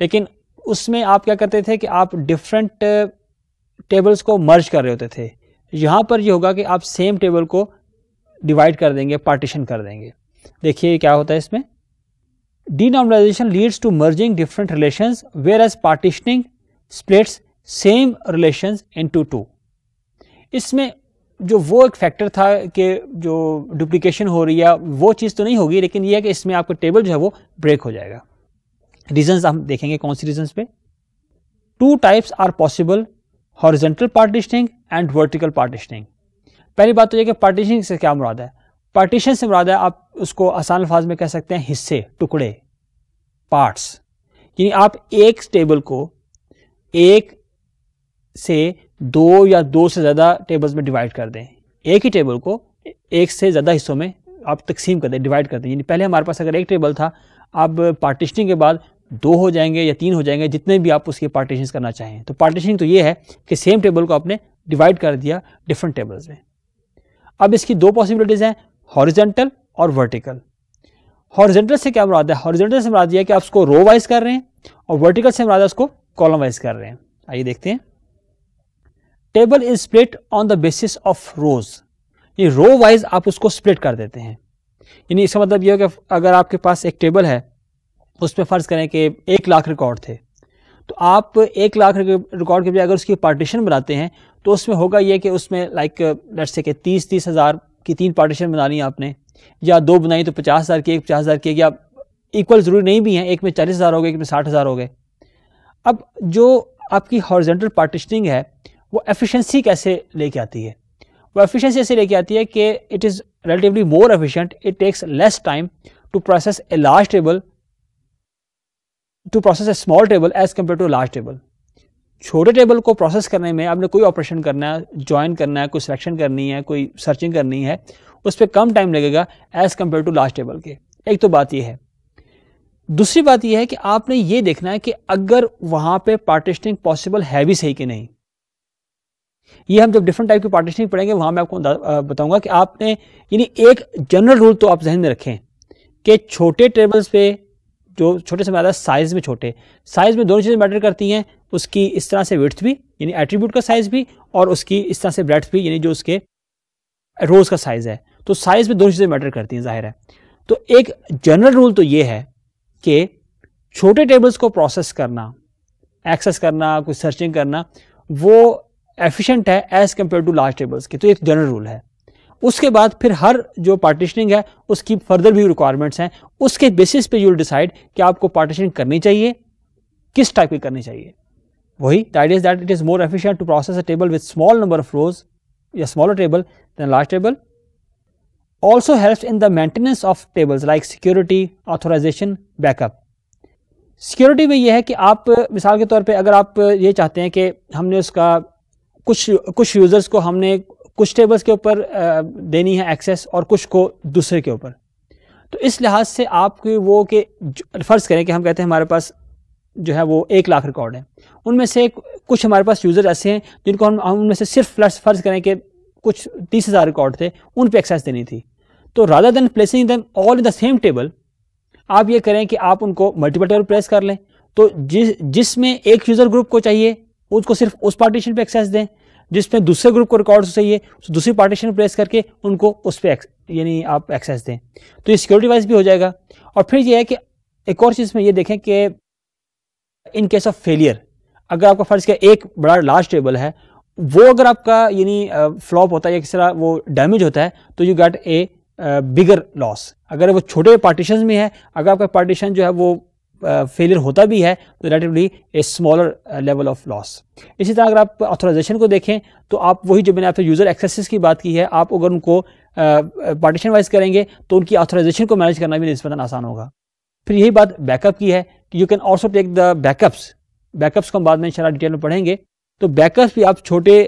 लेकिन उसमें आप क्या करते थे कि आप डिफरेंट टेबल्स uh, को मर्ज कर रहे होते थे यहां पर यह होगा कि आप सेम टेबल को डिवाइड कर देंगे पार्टीशन कर देंगे देखिए क्या होता है इसमें denormalization leads to merging different relation whereas partitioning splits same relation into two इसमें जो वो एक फैक्टर था कि जो डुप्लीकेशन हो रही है वो चीज़ तो नहीं होगी लेकिन ये है कि इसमें आपका टेबल जो है वो ब्रेक हो जाएगा रीजन हम देखेंगे कौन सी रीजन पे two types are possible horizontal partitioning and vertical partitioning पहली बात तो यह कि पार्टिशनिंग से क्या मुराद है पार्टीशन से मुराद है आप उसको आसान अल्फाज में कह सकते हैं हिस्से टुकड़े पार्ट्स यानी आप एक टेबल को एक से दो या दो से ज़्यादा टेबल्स में डिवाइड कर दें एक ही टेबल को एक से ज़्यादा हिस्सों में आप तकसीम कर दें डिवाइड कर दें यानी पहले हमारे पास अगर एक टेबल था अब पार्टिशनिंग के बाद दो हो जाएंगे या तीन हो जाएंगे जितने भी आप उसके पार्टीशन करना चाहें तो पार्टीशनिंग तो ये है कि सेम टेबल को आपने डिवाइड कर दिया डिफरेंट टेबल्स में अब इसकी दो पॉसिबिलिटीज़ हैं हॉरिजेंटल और वर्टिकल हॉरिजेंटल से क्या मुराद है हॉरिजेंटल से मुराद यह है कि आप उसको रो वाइज कर रहे हैं और वर्टिकल से मुराद है उसको कॉलम वाइज कर रहे हैं आइए देखते हैं table is split on the basis of rows ये रो वाइज आप उसको स्प्लिट कर देते हैं यानी इसका मतलब यह है कि अगर आपके पास एक टेबल है उस पर फ़र्ज़ करें कि एक लाख रिकॉर्ड थे तो आप एक लाख रिकॉर्ड के बजाय अगर उसकी पार्टीशन बनाते हैं तो उसमें होगा ये कि उसमें लाइक डर से तीस तीस हज़ार की तीन पार्टीशन बना ली आपने या दो बनाई तो पचास हज़ार की एक पचास हज़ार की या इक्वल ज़रूरी नहीं भी हैं एक में चालीस हज़ार हो गए एक में साठ हज़ार हो गए अब जो आपकी हॉर्जेंटल पार्टिशनिंग है वो एफिशिएंसी कैसे लेके आती है वो एफिशिएंसी ऐसे लेके आती है कि it is relatively more efficient it takes less time to process a large table to process a small table as compare to large table छोटे टेबल को प्रोसेस करने में आपने कोई ऑपरेशन करना है ज्वाइन करना है कोई सिलेक्शन करनी है कोई सर्चिंग करनी है उस पर कम टाइम लगेगा as compare to large table के एक तो बात यह है दूसरी बात यह है कि आपने ये देखना है कि अगर वहां पे पार्टिशनिंग पॉसिबल है भी सही कि नहीं ये हम जब डिफरेंट टाइप की पार्टीशनिंग पढ़ेंगे वहाँ मैं आपको बताऊंगा कि आपने यानी एक जनरल रूल तो आप जहन में रखें कि छोटे टेबल्स पे जो छोटे से ज़्यादा साइज़ में छोटे साइज़ में दोनों चीज़ें मैटर करती हैं उसकी इस तरह से विर्थ भी यानी एट्रीब्यूट का साइज़ भी और उसकी इस तरह से ब्रेथ भी यानी जो उसके रोज़ का साइज़ है तो साइज़ में दोनों चीज़ें मैटर करती हैं ज़ाहिर है तो एक जनरल रूल तो ये है कि छोटे टेबल्स को प्रोसेस करना एक्सेस करना कुछ सर्चिंग करना वो एफिशिएंट है as compare to last tables की तो एक जनरल रूल है उसके बाद फिर हर जो पार्टिशनिंग है उसकी फर्दर भी रिक्वायरमेंट्स हैं उसके बेसिस पे यू डिसाइड कि आपको पार्टीशनिंग करनी चाहिए किस टाइप की करनी चाहिए वही that is that it is more efficient to process a table with small number of rows या smaller table than large table also help in the maintenance of tables like security authorization backup security में यह है कि आप मिसाल के तौर पे अगर आप ये चाहते हैं कि हमने उसका कुछ कुछ यूज़र्स को हमने कुछ टेबल्स के ऊपर देनी है एक्सेस और कुछ को दूसरे के ऊपर तो इस लिहाज से आप वो के फ़र्ज़ करें कि हम कहते हैं हमारे पास जो है वो एक लाख रिकॉर्ड है उनमें से कुछ हमारे पास यूज़र ऐसे हैं जिनको हम उनमें से सिर्फ प्लस फ़र्ज़ करें कि कुछ तीस हज़ार रिकॉर्ड थे उन पर एक्सेस देनी थी तो rather than placing them all in the same table आप ये करें कि आप उनको मल्टीपल टेबल प्लेस कर लें तो जिस जिसमें एक यूज़र ग्रुप को चाहिए उसको सिर्फ उस पार्टीशन पे एक्सेस दें जिसमें दूसरे ग्रुप को रिकॉर्ड चाहिए तो तो दूसरी पार्टीशन प्रेस करके उनको उस पर यानी आप एक्सेस दें तो ये सिक्योरिटी वाइज भी हो जाएगा और फिर ये है कि एक और चीज़ में ये देखें कि इन केस ऑफ फेलियर अगर आपका फर्ज क्या एक बड़ा लार्ज टेबल है वो अगर आपका यानी फ्लॉप होता है या किस तरह वो डैमेज होता है तो you get a bigger loss अगर वो छोटे पार्टीशन में है अगर आपका पार्टीशन जो है वो फेलियर होता भी है तो relatively a smaller level of loss इसी तरह अगर आप ऑथोराइजेशन को देखें तो आप वही जो मैंने आपसे यूज़र एक्सेस की बात की है आप अगर उनको पार्टीशन वाइज करेंगे तो उनकी ऑथोराइजेशन को मैनेज करना भी निस्बता आसान होगा फिर यही बात बैकअप की है कि you can also take the backups backups को हम बाद में इंशाल्लाह डिटेल में पढ़ेंगे तो बैकअप्स भी आप छोटे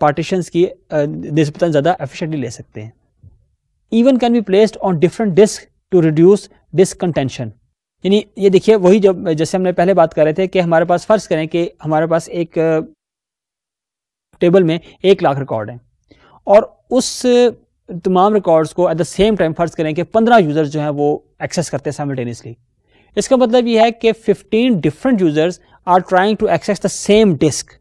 पार्टीशन की नस्बता ज़्यादा एफिशिएंटली ले सकते हैं even can be placed on different disk to reduce disk contention यानी ये देखिए वही जब जैसे हमने पहले बात कर रहे थे कि हमारे पास फर्ज करें कि हमारे पास एक टेबल में एक लाख रिकॉर्ड है और उस तमाम रिकॉर्ड्स को एट द सेम टाइम फर्ज करें कि पंद्रह यूज़र्स जो हैं वो एक्सेस करते हैं साइमटेनियसली इसका मतलब ये है कि fifteen different users are trying to access the same disk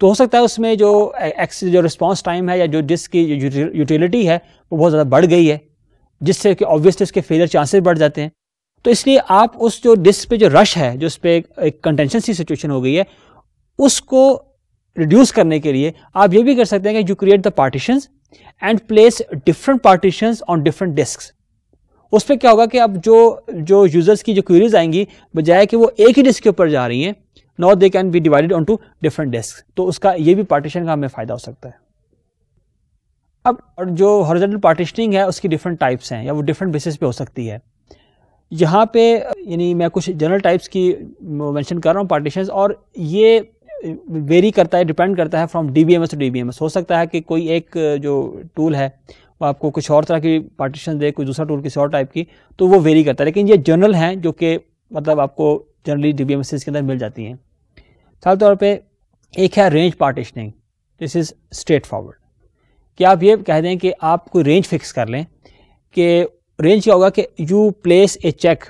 तो हो सकता है उसमें जो एक्स जो रिस्पॉन्स टाइम है या जो डिस्क की यूटिलिटी है वो बहुत ज़्यादा बढ़ गई है जिससे कि ऑब्वियसली उसके फेलियर चांसेस बढ़ जाते हैं तो इसलिए आप उस जो डिस्क पे जो रश है जो उस पर एक कंटेंशन सी सिचुएशन हो गई है उसको रिड्यूस करने के लिए आप ये भी कर सकते हैं कि you create the partition and place different partition on different disk उस पर क्या होगा कि अब जो जो यूज़र्स की जो क्यूरीज आएंगी बजाय कि वो एक ही डिस्क के ऊपर जा रही हैं not they can be divided on two different desk तो उसका ये भी पार्टीशन का हमें फ़ायदा हो सकता है अब जो हॉरिजॉन्टल पार्टीशनिंग है उसकी डिफरेंट टाइप्स हैं या वो डिफरेंट बेसिस पे हो सकती है यहाँ पे यानी मैं कुछ जनरल टाइप्स की मेंशन कर रहा हूँ पार्टीशन और ये वेरी करता है डिपेंड करता है फ्रॉम डी टू डी हो सकता है कि कोई एक जो टूल है वो आपको कुछ और तरह की पार्टीशन दे कोई दूसरा टूल किसी और टाइप की तो वो वेरी करता है लेकिन ये जनरल हैं जो कि मतलब आपको जनरली डी बी के अंदर मिल जाती हैं साफ तौर पर एक है range partitioning this is straightforward कि आप ये कह दें कि आप कोई रेंज फिक्स कर लें कि रेंज क्या होगा कि you place a check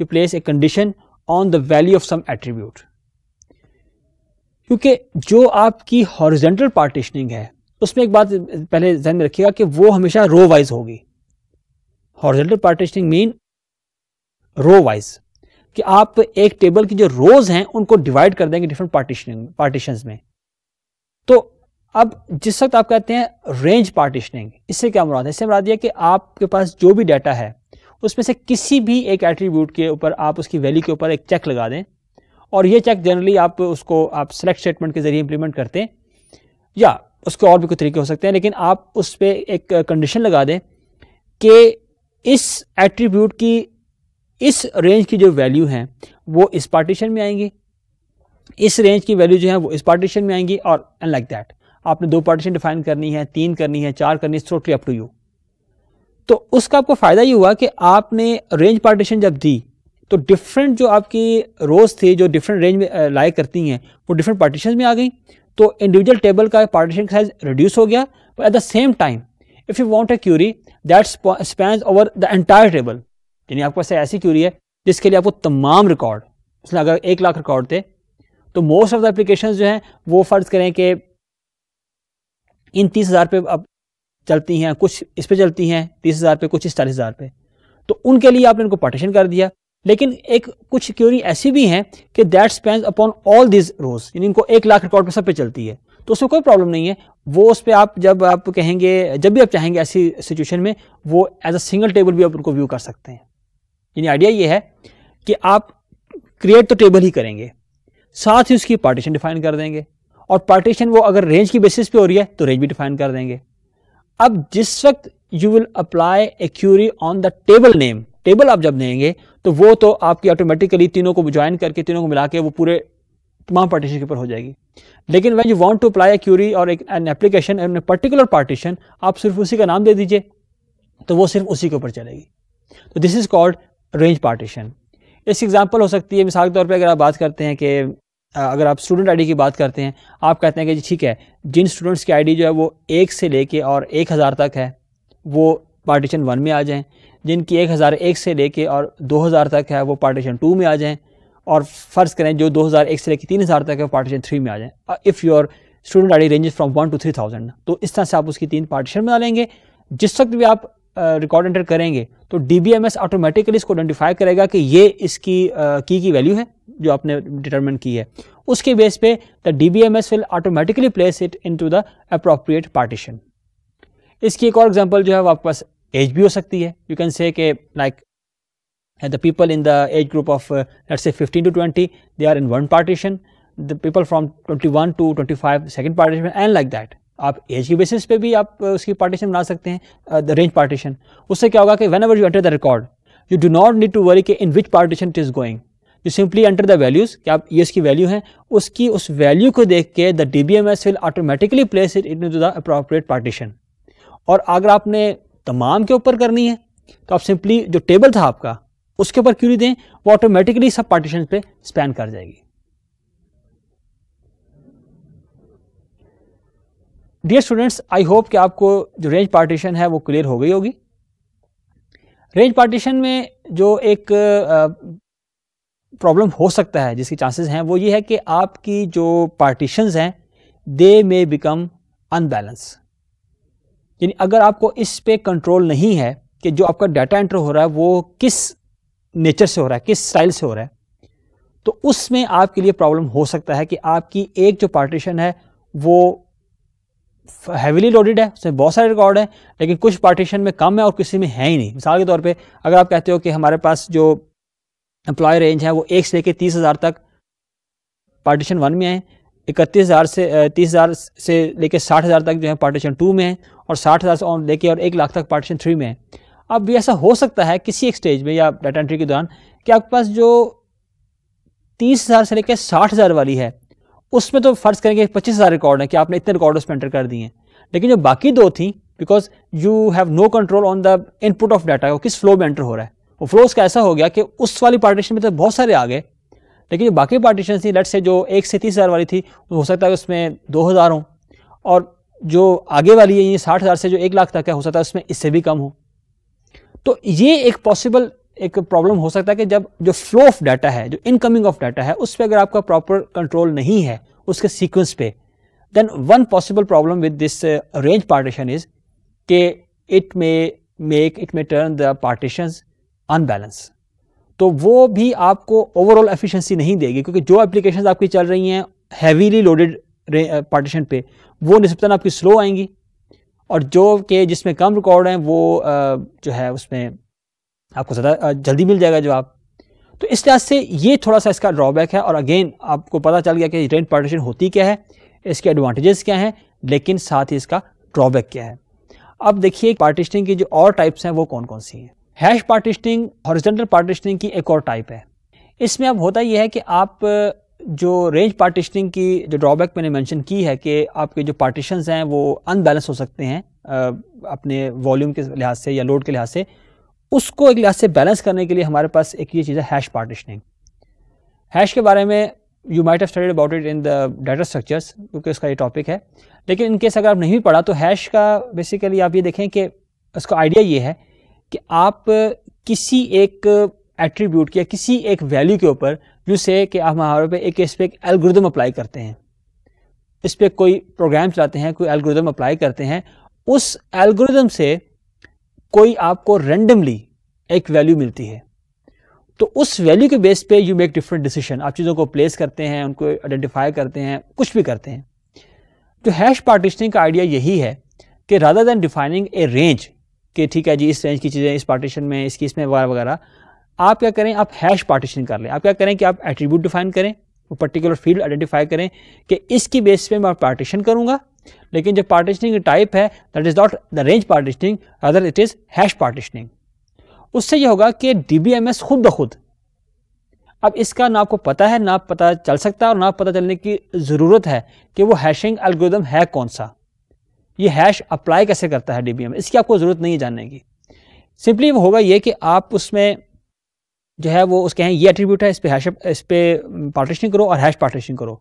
you place a condition on the value of some attribute क्योंकि जो आपकी हॉरिजेंटल पार्टिशनिंग है उसमें एक बात पहले ध्यान में रखिएगा कि वो हमेशा रो वाइज होगी horizontal partitioning mean row wise कि आप एक टेबल की जो रोज हैं उनको डिवाइड कर देंगे डिफरेंट पार्टिशनिंग पार्टीशन में तो अब जिस वक्त आप कहते हैं रेंज पार्टिशनिंग इससे क्या मुराद है इससे मुराद यह कि आपके पास जो भी डाटा है उसमें से किसी भी एक एट्रीब्यूट के ऊपर आप उसकी वैल्यू के ऊपर एक चेक लगा दें और यह चेक जनरली आप उसको आप सेलेक्ट स्टेटमेंट के जरिए इंप्लीमेंट करते हैं या उसके और भी कुछ तरीके हो सकते हैं लेकिन आप उस पर एक कंडीशन लगा दें कि इस एट्रीब्यूट की इस रेंज की जो वैल्यू है वो इस पार्टीशन में आएंगी इस रेंज की वैल्यू जो है वो इस पार्टीशन में आएंगी और लाइक दैट आपने दो पार्टीशन डिफाइन करनी है तीन करनी है चार करनी है टोटली अप टू यू तो उसका आपको फ़ायदा ये हुआ कि आपने रेंज पार्टीशन जब दी तो डिफरेंट जो आपकी रोज थे जो डिफरेंट रेंज में लाए करती हैं वो डिफरेंट पार्टीशन में आ गई तो इंडिविजुअल टेबल का पार्टीशन साइज रिड्यूस हो गया but at the same time if you want a query that span over the entire table यानी आपके पास ऐसी क्यूरी है जिसके लिए आपको तमाम रिकॉर्ड उसमें अगर एक लाख रिकॉर्ड थे तो मोस्ट ऑफ द एप्लीकेशन जो हैं वो फ़र्ज़ करें कि इन तीस हज़ार पे अब चलती हैं कुछ इस पे चलती हैं तीस हज़ार पे कुछ इस चालीस हज़ार पे तो उनके लिए आपने इनको पार्टीशन कर दिया लेकिन एक कुछ क्योरी ऐसी भी हैं कि that spans upon all this rows यानी इनको एक लाख रिकॉर्ड पर सब पे चलती है तो उसमें कोई प्रॉब्लम नहीं है वो उस पर आप जब आप कहेंगे जब भी आप चाहेंगे ऐसी सिचुएशन में वो एज अ सिंगल टेबल भी आप उनको व्यू कर सकते हैं यानी आइडिया ये है कि आप क्रिएट तो टेबल ही करेंगे साथ ही उसकी पार्टीशन डिफाइन कर देंगे और पार्टीशन वो अगर रेंज की बेसिस पे हो रही है तो रेंज भी डिफाइन कर देंगे अब जिस वक्त you will apply a query on the table name table आप जब देंगे तो वो तो आपकी ऑटोमेटिकली तीनों को ज्वाइन करके तीनों को मिला के वो पूरे तमाम पार्टीशन के ऊपर हो जाएगी लेकिन when you want to apply a query और एक an application an particular partition आप सिर्फ उसी का नाम दे दीजिए तो वो सिर्फ उसी के ऊपर चलेगी तो this is called range partition इस एग्जाम्पल हो सकती है मिसाल के तौर पर अगर आप बात करते हैं कि अगर आप स्टूडेंट आईडी की बात करते हैं आप कहते हैं कि जी ठीक है जिन स्टूडेंट्स की आईडी जो है वो एक से लेके और एक हज़ार तक है वो पार्टीशन वन में आ जाएं जिनकी एक हज़ार एक से लेके और दो हज़ार तक है वो पार्टीशन टू में आ जाएं और फ़र्ज़ करें जो दो हज़ार एक से लेके तीन हज़ार तक है वो पार्टीशन थ्री में आ जाएँ if your student I D ranges from one to three thousand तो इस तरह से आप उसकी तीन पार्टीशन बना लेंगे जिस वक्त भी आप रिकॉर्ड एंटर करेंगे तो डी ऑटोमेटिकली इसको आइडेंटिफाई करेगा कि ये इसकी की की वैल्यू है जो आपने डिटर्मिन की है उसके बेस पे the D will automatically place it into the appropriate partition इसकी एक और एग्जाम्पल जो है वो आपके पास एज भी हो सकती है you can say like the people in the age group of let say fifteen to twenty they are in one partition the people from twenty to 25 second partition and like that आप एज के बेसिस पे भी आप uh, उसकी पार्टीशन बना सकते हैं द रेंज पार्टीशन उससे क्या होगा कि whenever you enter the record you do not need to worry कि in which partition it is going you simply enter the values कि आप ये इसकी वैल्यू है उसकी उस वैल्यू को देख के the D B M S will automatically place it into the appropriate partition और अगर आपने तमाम के ऊपर करनी है तो आप सिंपली जो टेबल था आपका उसके ऊपर क्यूरी दें वो ऑटोमेटिकली सब पार्टीशन पे स्पैन कर जाएगी डियर स्टूडेंट्स आई होप कि आपको जो रेंज पार्टीशन है वो क्लियर हो गई होगी रेंज पार्टीशन में जो एक प्रॉब्लम हो सकता है जिसकी चांसेस हैं वो ये है कि आपकी जो पार्टीशंस हैं दे मे बिकम अनबैलेंस यानी अगर आपको इस पे कंट्रोल नहीं है कि जो आपका डाटा एंटर हो रहा है वो किस नेचर से हो रहा है किस स्टाइल से हो रहा है तो उसमें आपके लिए प्रॉब्लम हो सकता है कि आपकी एक जो पार्टीशन है वो हैवीली लोडेड है उसमें बहुत सारे रिकॉर्ड हैं लेकिन कुछ पार्टीशन में कम है और किसी में है ही नहीं मिसाल के तौर पे अगर आप कहते हो कि हमारे पास जो एम्प्लॉय रेंज है वो एक से लेकर तीस हज़ार तक पार्टीशन वन में है इकतीस हज़ार से तीस हज़ार से लेकर साठ हज़ार तक जो है पार्टीशन टू में है और साठ हज़ार से लेके और एक लाख तक पार्टीशन थ्री में है अब भी ऐसा हो सकता है किसी एक स्टेज में या डाटा एंट्री के दौरान कि आपके पास जो तीस हज़ार से लेकर साठ हज़ार वाली है उसमें तो फ़र्ज़ करेंगे पच्चीस हज़ार रिकॉर्ड हैं कि आपने इतने रिकॉर्ड उसमें एंटर कर दिए हैं लेकिन जो बाकी दो थी because you have no control on the input of data वो किस फ्लो में एंटर हो रहा है वो फ्लो उसका ऐसा हो गया कि उस वाली पार्टीशन में तो बहुत सारे आ गए लेकिन जो बाकी पार्टीशन थी लेट से जो एक से तीस हज़ार वाली थी तो हो सकता है उसमें दो हज़ार हो और जो आगे वाली है ये साठ हज़ार से जो एक लाख तक है हो सकता है उसमें इससे भी कम हो तो ये एक पॉसिबल एक प्रॉब्लम हो सकता है कि जब जो फ्लो ऑफ डाटा है जो इनकमिंग ऑफ डाटा है उस पर अगर आपका प्रॉपर कंट्रोल नहीं है उसके सीक्वेंस पे then one possible problem with this range partition is के it may make it may turn the partition unbalance तो वो भी आपको ओवरऑल एफिशिएंसी नहीं देगी क्योंकि जो एप्लीकेशन आपकी चल रही हैं हैवीली लोडेड पार्टीशन पे वो निस्बता आपकी स्लो आएंगी और जो के जिसमें कम रिकॉर्ड हैं वो uh, जो है उसमें आपको ज़्यादा जल्दी मिल जाएगा जवाब तो इस लिहाज से ये थोड़ा सा इसका ड्रॉबैक है और अगेन आपको पता चल गया कि रेंट पार्टीशन होती क्या है इसके एडवांटेजेस क्या हैं लेकिन साथ ही इसका ड्रॉबैक क्या है अब देखिए पार्टिशनिंग की जो और टाइप्स हैं वो कौन कौन सी हैं हैश पार्टिशनिंग हॉरिजेंटल पार्टिशनिंग की एक और टाइप है इसमें अब होता यह है कि आप जो रेंज पार्टिशनिंग की जो ड्रॉबैक मैंने मैंशन की है कि आपके जो पार्टीशन हैं वो अनबैलेंस हो सकते हैं अपने वॉल्यूम के लिहाज से या लोड के लिहाज से उसको एक लिहाज से बैलेंस करने के लिए हमारे पास एक ये चीज़ है हैश पार्टिशनिंग हैश के बारे में you might have studied about it in the data structures क्योंकि उसका ये टॉपिक है लेकिन इन केस अगर आप नहीं पढ़ा तो हैश का बेसिकली आप ये देखें कि उसका आइडिया ये है कि आप किसी एक एट्रीब्यूट की या किसी एक वैल्यू के ऊपर यू से कि आप हमारे पे एक इस पर एक एल्गोरिदम अप्लाई करते हैं इस पर कोई प्रोग्राम चलाते हैं कोई एल्गोरिदम अप्लाई करते हैं उस एल्गोरिदम से कोई आपको रेंडमली एक वैल्यू मिलती है तो उस वैल्यू के बेस पे यू मेक डिफरेंट डिसीजन आप चीज़ों को प्लेस करते हैं उनको आइडेंटिफाई करते हैं कुछ भी करते हैं तो हैश पार्टिशनिंग का आइडिया यही है कि rather than defining a range कि ठीक है जी इस रेंज की चीज़ें इस पार्टीशन में इसकी इसमें वगैरह वगैरह आप क्या करें आप हैश पार्टीशन कर लें आप क्या करें कि आप एट्रीब्यूट डिफाइन करें वो पर्टिकुलर फील्ड आइडेंटिफाई करें कि इसकी बेस पे मैं पार्टीशन करूंगा लेकिन जो पार्टीशनिंग टाइप है that is not the range partitioning other it is hash partitioning उससे ये होगा कि डी खुद ब खुद अब इसका ना आपको पता है ना पता चल सकता है और ना पता चलने की ज़रूरत है कि वो हैशिंग एल्गोदम है कौन सा ये हैश अप्लाई कैसे करता है डी इसकी आपको ज़रूरत नहीं है जानने की सिंपली वो होगा ये कि आप उसमें जो है वो उसके हैं ये एट्रीब्यूट है इस पर हैश इस पर पार्टिशन करो और हैश पार्टिशन करो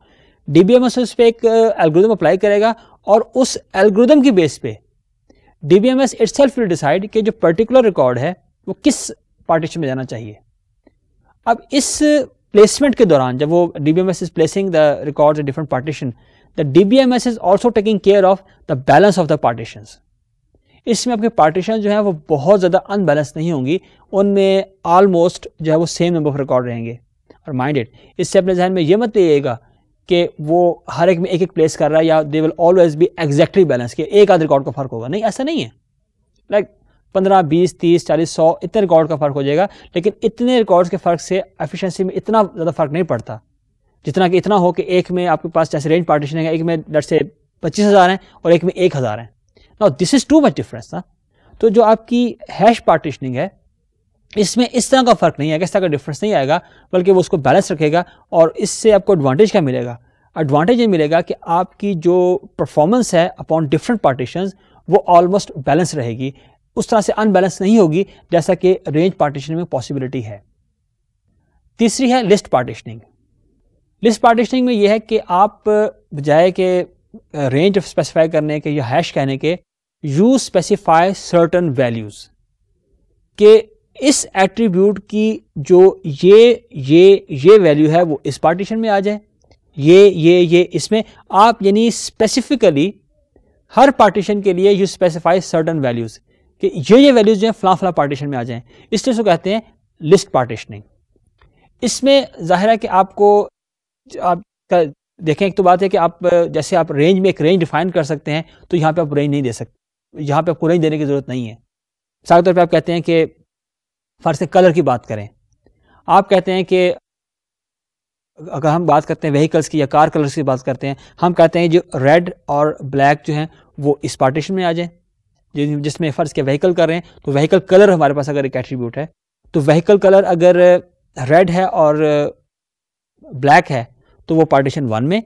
डी बी एम एस उस पर एक एल्गोरिदम uh, अप्लाई करेगा और उस एलग्रिदम की बेस पे D B M S itself will decide कि जो पर्टिकुलर रिकॉर्ड है वो किस पार्टीशन में जाना चाहिए अब इस प्लेसमेंट के दौरान जब वो D B M S is placing the record different partition the D B M S is also taking care of the balance of the partitions इसमें आपके पार्टीशन जो है वो बहुत ज़्यादा अनबैलेंस नहीं होंगी उनमें ऑलमोस्ट जो है वो सेम नंबर ऑफ रिकॉर्ड रहेंगे और माइंडेड इससे अपने जहन में ये मत लीजिएगा कि वो हर एक में एक एक प्लेस कर रहा है या they will always be exactly balance कि एक आध रिकॉर्ड का फ़र्क होगा नहीं ऐसा नहीं है लाइक पंद्रह बीस तीस चालीस सौ इतने रिकॉर्ड का फ़र्क हो जाएगा लेकिन इतने रिकॉर्ड्स के फ़र्क से एफिशिएंसी में इतना ज़्यादा फ़र्क नहीं पड़ता जितना कि इतना हो कि एक में आपके पास जैसे रेंज पार्टीशन है एक में डर से पच्चीस हज़ार हैं और एक में एक हज़ार हैं now this is too much difference ना तो जो आपकी हैश पार्टिशनिंग है इसमें इस तरह का फर्क नहीं आएगा इस तरह का डिफरेंस नहीं आएगा बल्कि वो उसको बैलेंस रखेगा और इससे आपको एडवांटेज क्या मिलेगा एडवांटेज ये मिलेगा कि आपकी जो परफॉर्मेंस है अपॉन डिफरेंट पार्टीशन वो ऑलमोस्ट बैलेंस रहेगी उस तरह से अनबैलेंस नहीं होगी जैसा कि रेंज पार्टीशन में पॉसिबिलिटी है तीसरी है लिस्ट पार्टीशनिंग लिस्ट पार्टीशनिंग में यह है कि आप बजाय के रेंज स्पेसिफाई करने के या हैश कहने के यू स्पेसिफाई सर्टन वैल्यूज़ के इस एट्रीब्यूट की जो ये ये ये वैल्यू है वो इस पार्टीशन में आ जाए ये ये ये इसमें आप यानी स्पेसिफिकली हर पार्टीशन के लिए यू स्पेसिफाई सर्टन वैल्यूज़ कि ये ये वैल्यूज़ जो हैं फला फला पार्टीशन में आ जाए इसलिए उसको कहते हैं लिस्ट पार्टीशनिंग इसमें ज़ाहिर है कि आपको आप देखें एक तो बात है कि आप जैसे आप रेंज में एक रेंज डिफाइन कर सकते हैं तो यहां पर आप रेंज नहीं दे सकते यहाँ पे आपको रेंज देने की ज़रूरत नहीं है मिसाल के तौर पर आप कहते हैं कि फ़र्ज से कलर की बात करें आप कहते हैं कि अगर हम बात करते हैं व्हीकल्स की या कार कलर्स की बात करते हैं हम कहते हैं जो रेड और ब्लैक जो हैं वो इस पार्टीशन में आ जाए जिसमें फ़र्ज़ के व्हीकल कर रहे हैं तो व्हीकल कलर हमारे पास अगर एक एट्रीब्यूट है तो व्हीकल कलर अगर रेड है और ब्लैक है तो वो पार्टीशन वन में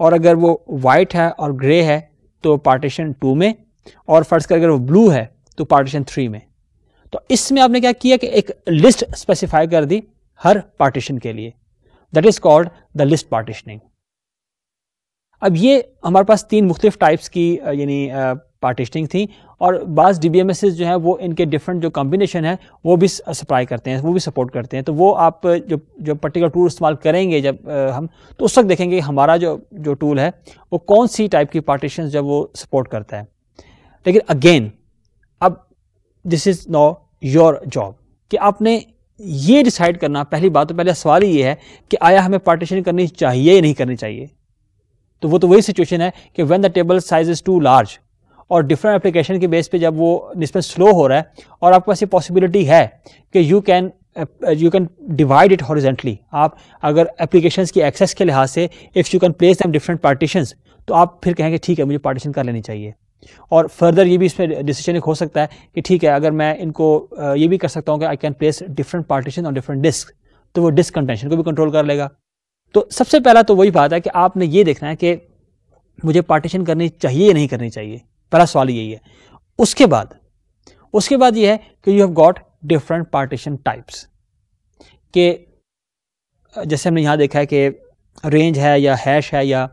और अगर वो वाइट है और ग्रे है तो पार्टीशन टू में और फर्ज कर अगर वो ब्लू है तो पार्टीशन थ्री में तो इसमें आपने क्या किया कि एक लिस्ट स्पेसिफाई कर दी हर पार्टीशन के लिए that is called the list partitioning अब ये हमारे पास तीन मुख्तफ टाइप्स की यानी पार्टीशनिंग थी और बास डी बी जो है वो इनके डिफरेंट जो कॉम्बिनेशन है वो भी सप्लाई करते हैं वो भी सपोर्ट करते हैं तो वो आप जो जो पर्टिकुलर टूल इस्तेमाल करेंगे जब हम तो उस वक्त देखेंगे हमारा जो जो टूल है वो कौन सी टाइप की पार्टीशन जब वो सपोर्ट करता है लेकिन अगेन अब this is no your job कि आपने ये डिसाइड करना पहली बात तो पहले सवाल ही ये है कि आया हमें पार्टीशन करनी चाहिए या नहीं करनी चाहिए तो वो तो वही सिचुएशन है कि when the table size is too large और डिफरेंट एप्लीकेशन के बेस पे जब वो डिस्पेंस स्लो हो रहा है और आपके पास ये पॉसिबिलिटी है कि you can you can divide it horizontally आप अगर एप्लीकेशन की एक्सेस के लिहाज से if you can place them different partition तो आप फिर कहेंगे ठीक है मुझे पार्टीशन कर लेनी चाहिए और फर्दर ये भी इसमें डिसीजन एक हो सकता है कि ठीक है अगर मैं इनको ये भी कर सकता हूँ कि I can place different partition और डिफरेंट डिस्क तो वो डिस्क कंटेंशन को भी कंट्रोल कर लेगा तो सबसे पहला तो वही बात है कि आपने ये देखना है कि मुझे पार्टीशन करनी चाहिए या नहीं करनी चाहिए पहला सवाल यही है उसके बाद उसके बाद ये है कि you have got different partition types के जैसे हमने यहाँ देखा है कि रेंज है या हैश है या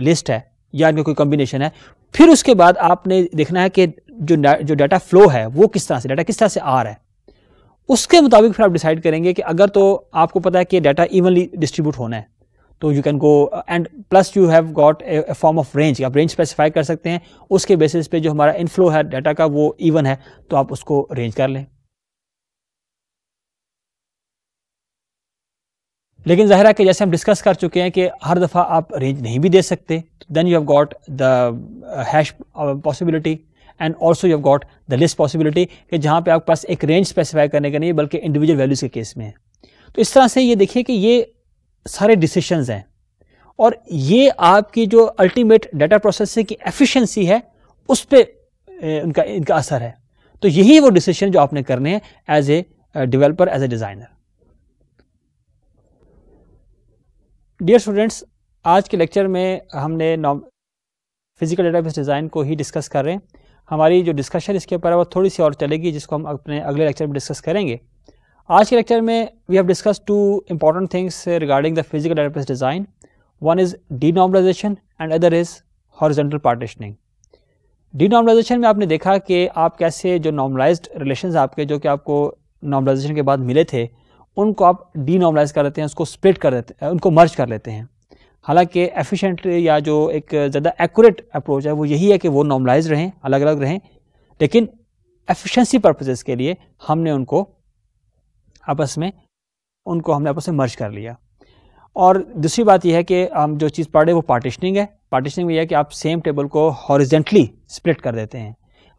लिस्ट है या इनका कोई कॉम्बिनेशन है फिर उसके बाद आपने देखना है कि जो जो डाटा फ्लो है वो किस तरह से डाटा किस तरह से आ रहा है उसके मुताबिक फिर आप डिसाइड करेंगे कि अगर तो आपको पता है कि डाटा इवनली डिस्ट्रीब्यूट होना है तो you can go and plus you have got a form of range आप रेंज स्पेसिफाई कर सकते हैं उसके बेसिस पे जो हमारा इनफ्लो है डाटा का वो इवन है तो आप उसको रेंज कर लें लेकिन ज़ाहिर है कि जैसे हम डिस्कस कर चुके हैं कि हर दफ़ा आप रेंज नहीं भी दे सकते then you have got the hash possibility and also you have got the list possibility कि जहाँ पे आपके पास एक रेंज स्पेसिफाई करने का नहीं बल्कि इंडिविजुअल वैल्यूज़ के केस में है तो इस तरह से ये देखिए कि ये सारे डिसीशंस हैं और ये आपकी जो अल्टीमेट डाटा प्रोसेसिंग की एफिशिएंसी है उस पर uh, उनका इनका असर है तो यही वो डिसीशन जो आपने करने हैं as a developer as a designer dear students आज के लेक्चर में हमने नॉम फिजिकल डेटाबेस डिज़ाइन को ही डिस्कस कर रहे हैं हमारी जो डिस्कशन इसके ऊपर है वो थोड़ी सी और चलेगी जिसको हम अपने अगले लेक्चर में डिस्कस करेंगे आज के लेक्चर में we have discuss two important things regarding the physical database design one is denormalization and other is horizontal partitioning normalization में आपने देखा कि आप कैसे जो नॉर्मलाइज्ड रिलेशन आपके जो कि आपको नॉर्मलाइजेशन के बाद मिले थे उनको आप डी नॉर्मलाइज कर लेते हैं उसको स्प्लिट कर देते हैं उनको मर्ज कर लेते हैं हालांकि एफिशेंटली या जो एक ज़्यादा एक्यूरेट अप्रोच है वो यही है कि वो नॉर्मलाइज रहें अलग अलग रहें लेकिन एफिशिएंसी पर्पजेस के लिए हमने उनको आपस में उनको हमने आपस में मर्ज कर लिया और दूसरी बात यह है कि हम जो चीज़ पढ़ रहे हैं वो पार्टिशनिंग है पार्टिशनिंग यह है कि आप सेम टेबल को हॉरिजेंटली स्प्लिट कर देते हैं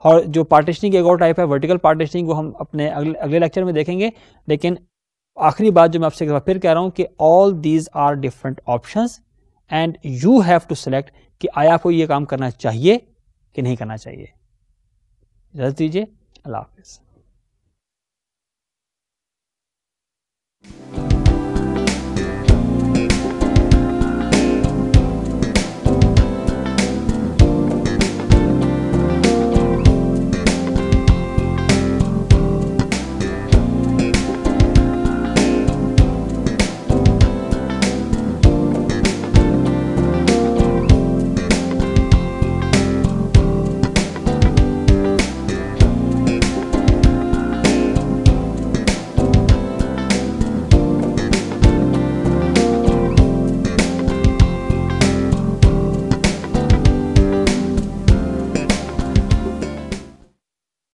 और जो पार्टिशनिंग एक और टाइप है वर्टिकल पार्टिशनिंग वो हम अपने अगले लेक्चर में देखेंगे लेकिन आखिरी बात जो मैं आपसे एक बार फिर कह रहा हूं कि all these are different option and you have to select कि आया आपको ये काम करना चाहिए कि नहीं करना चाहिए इजाज़त दीजिए अल्लाह हाफिज़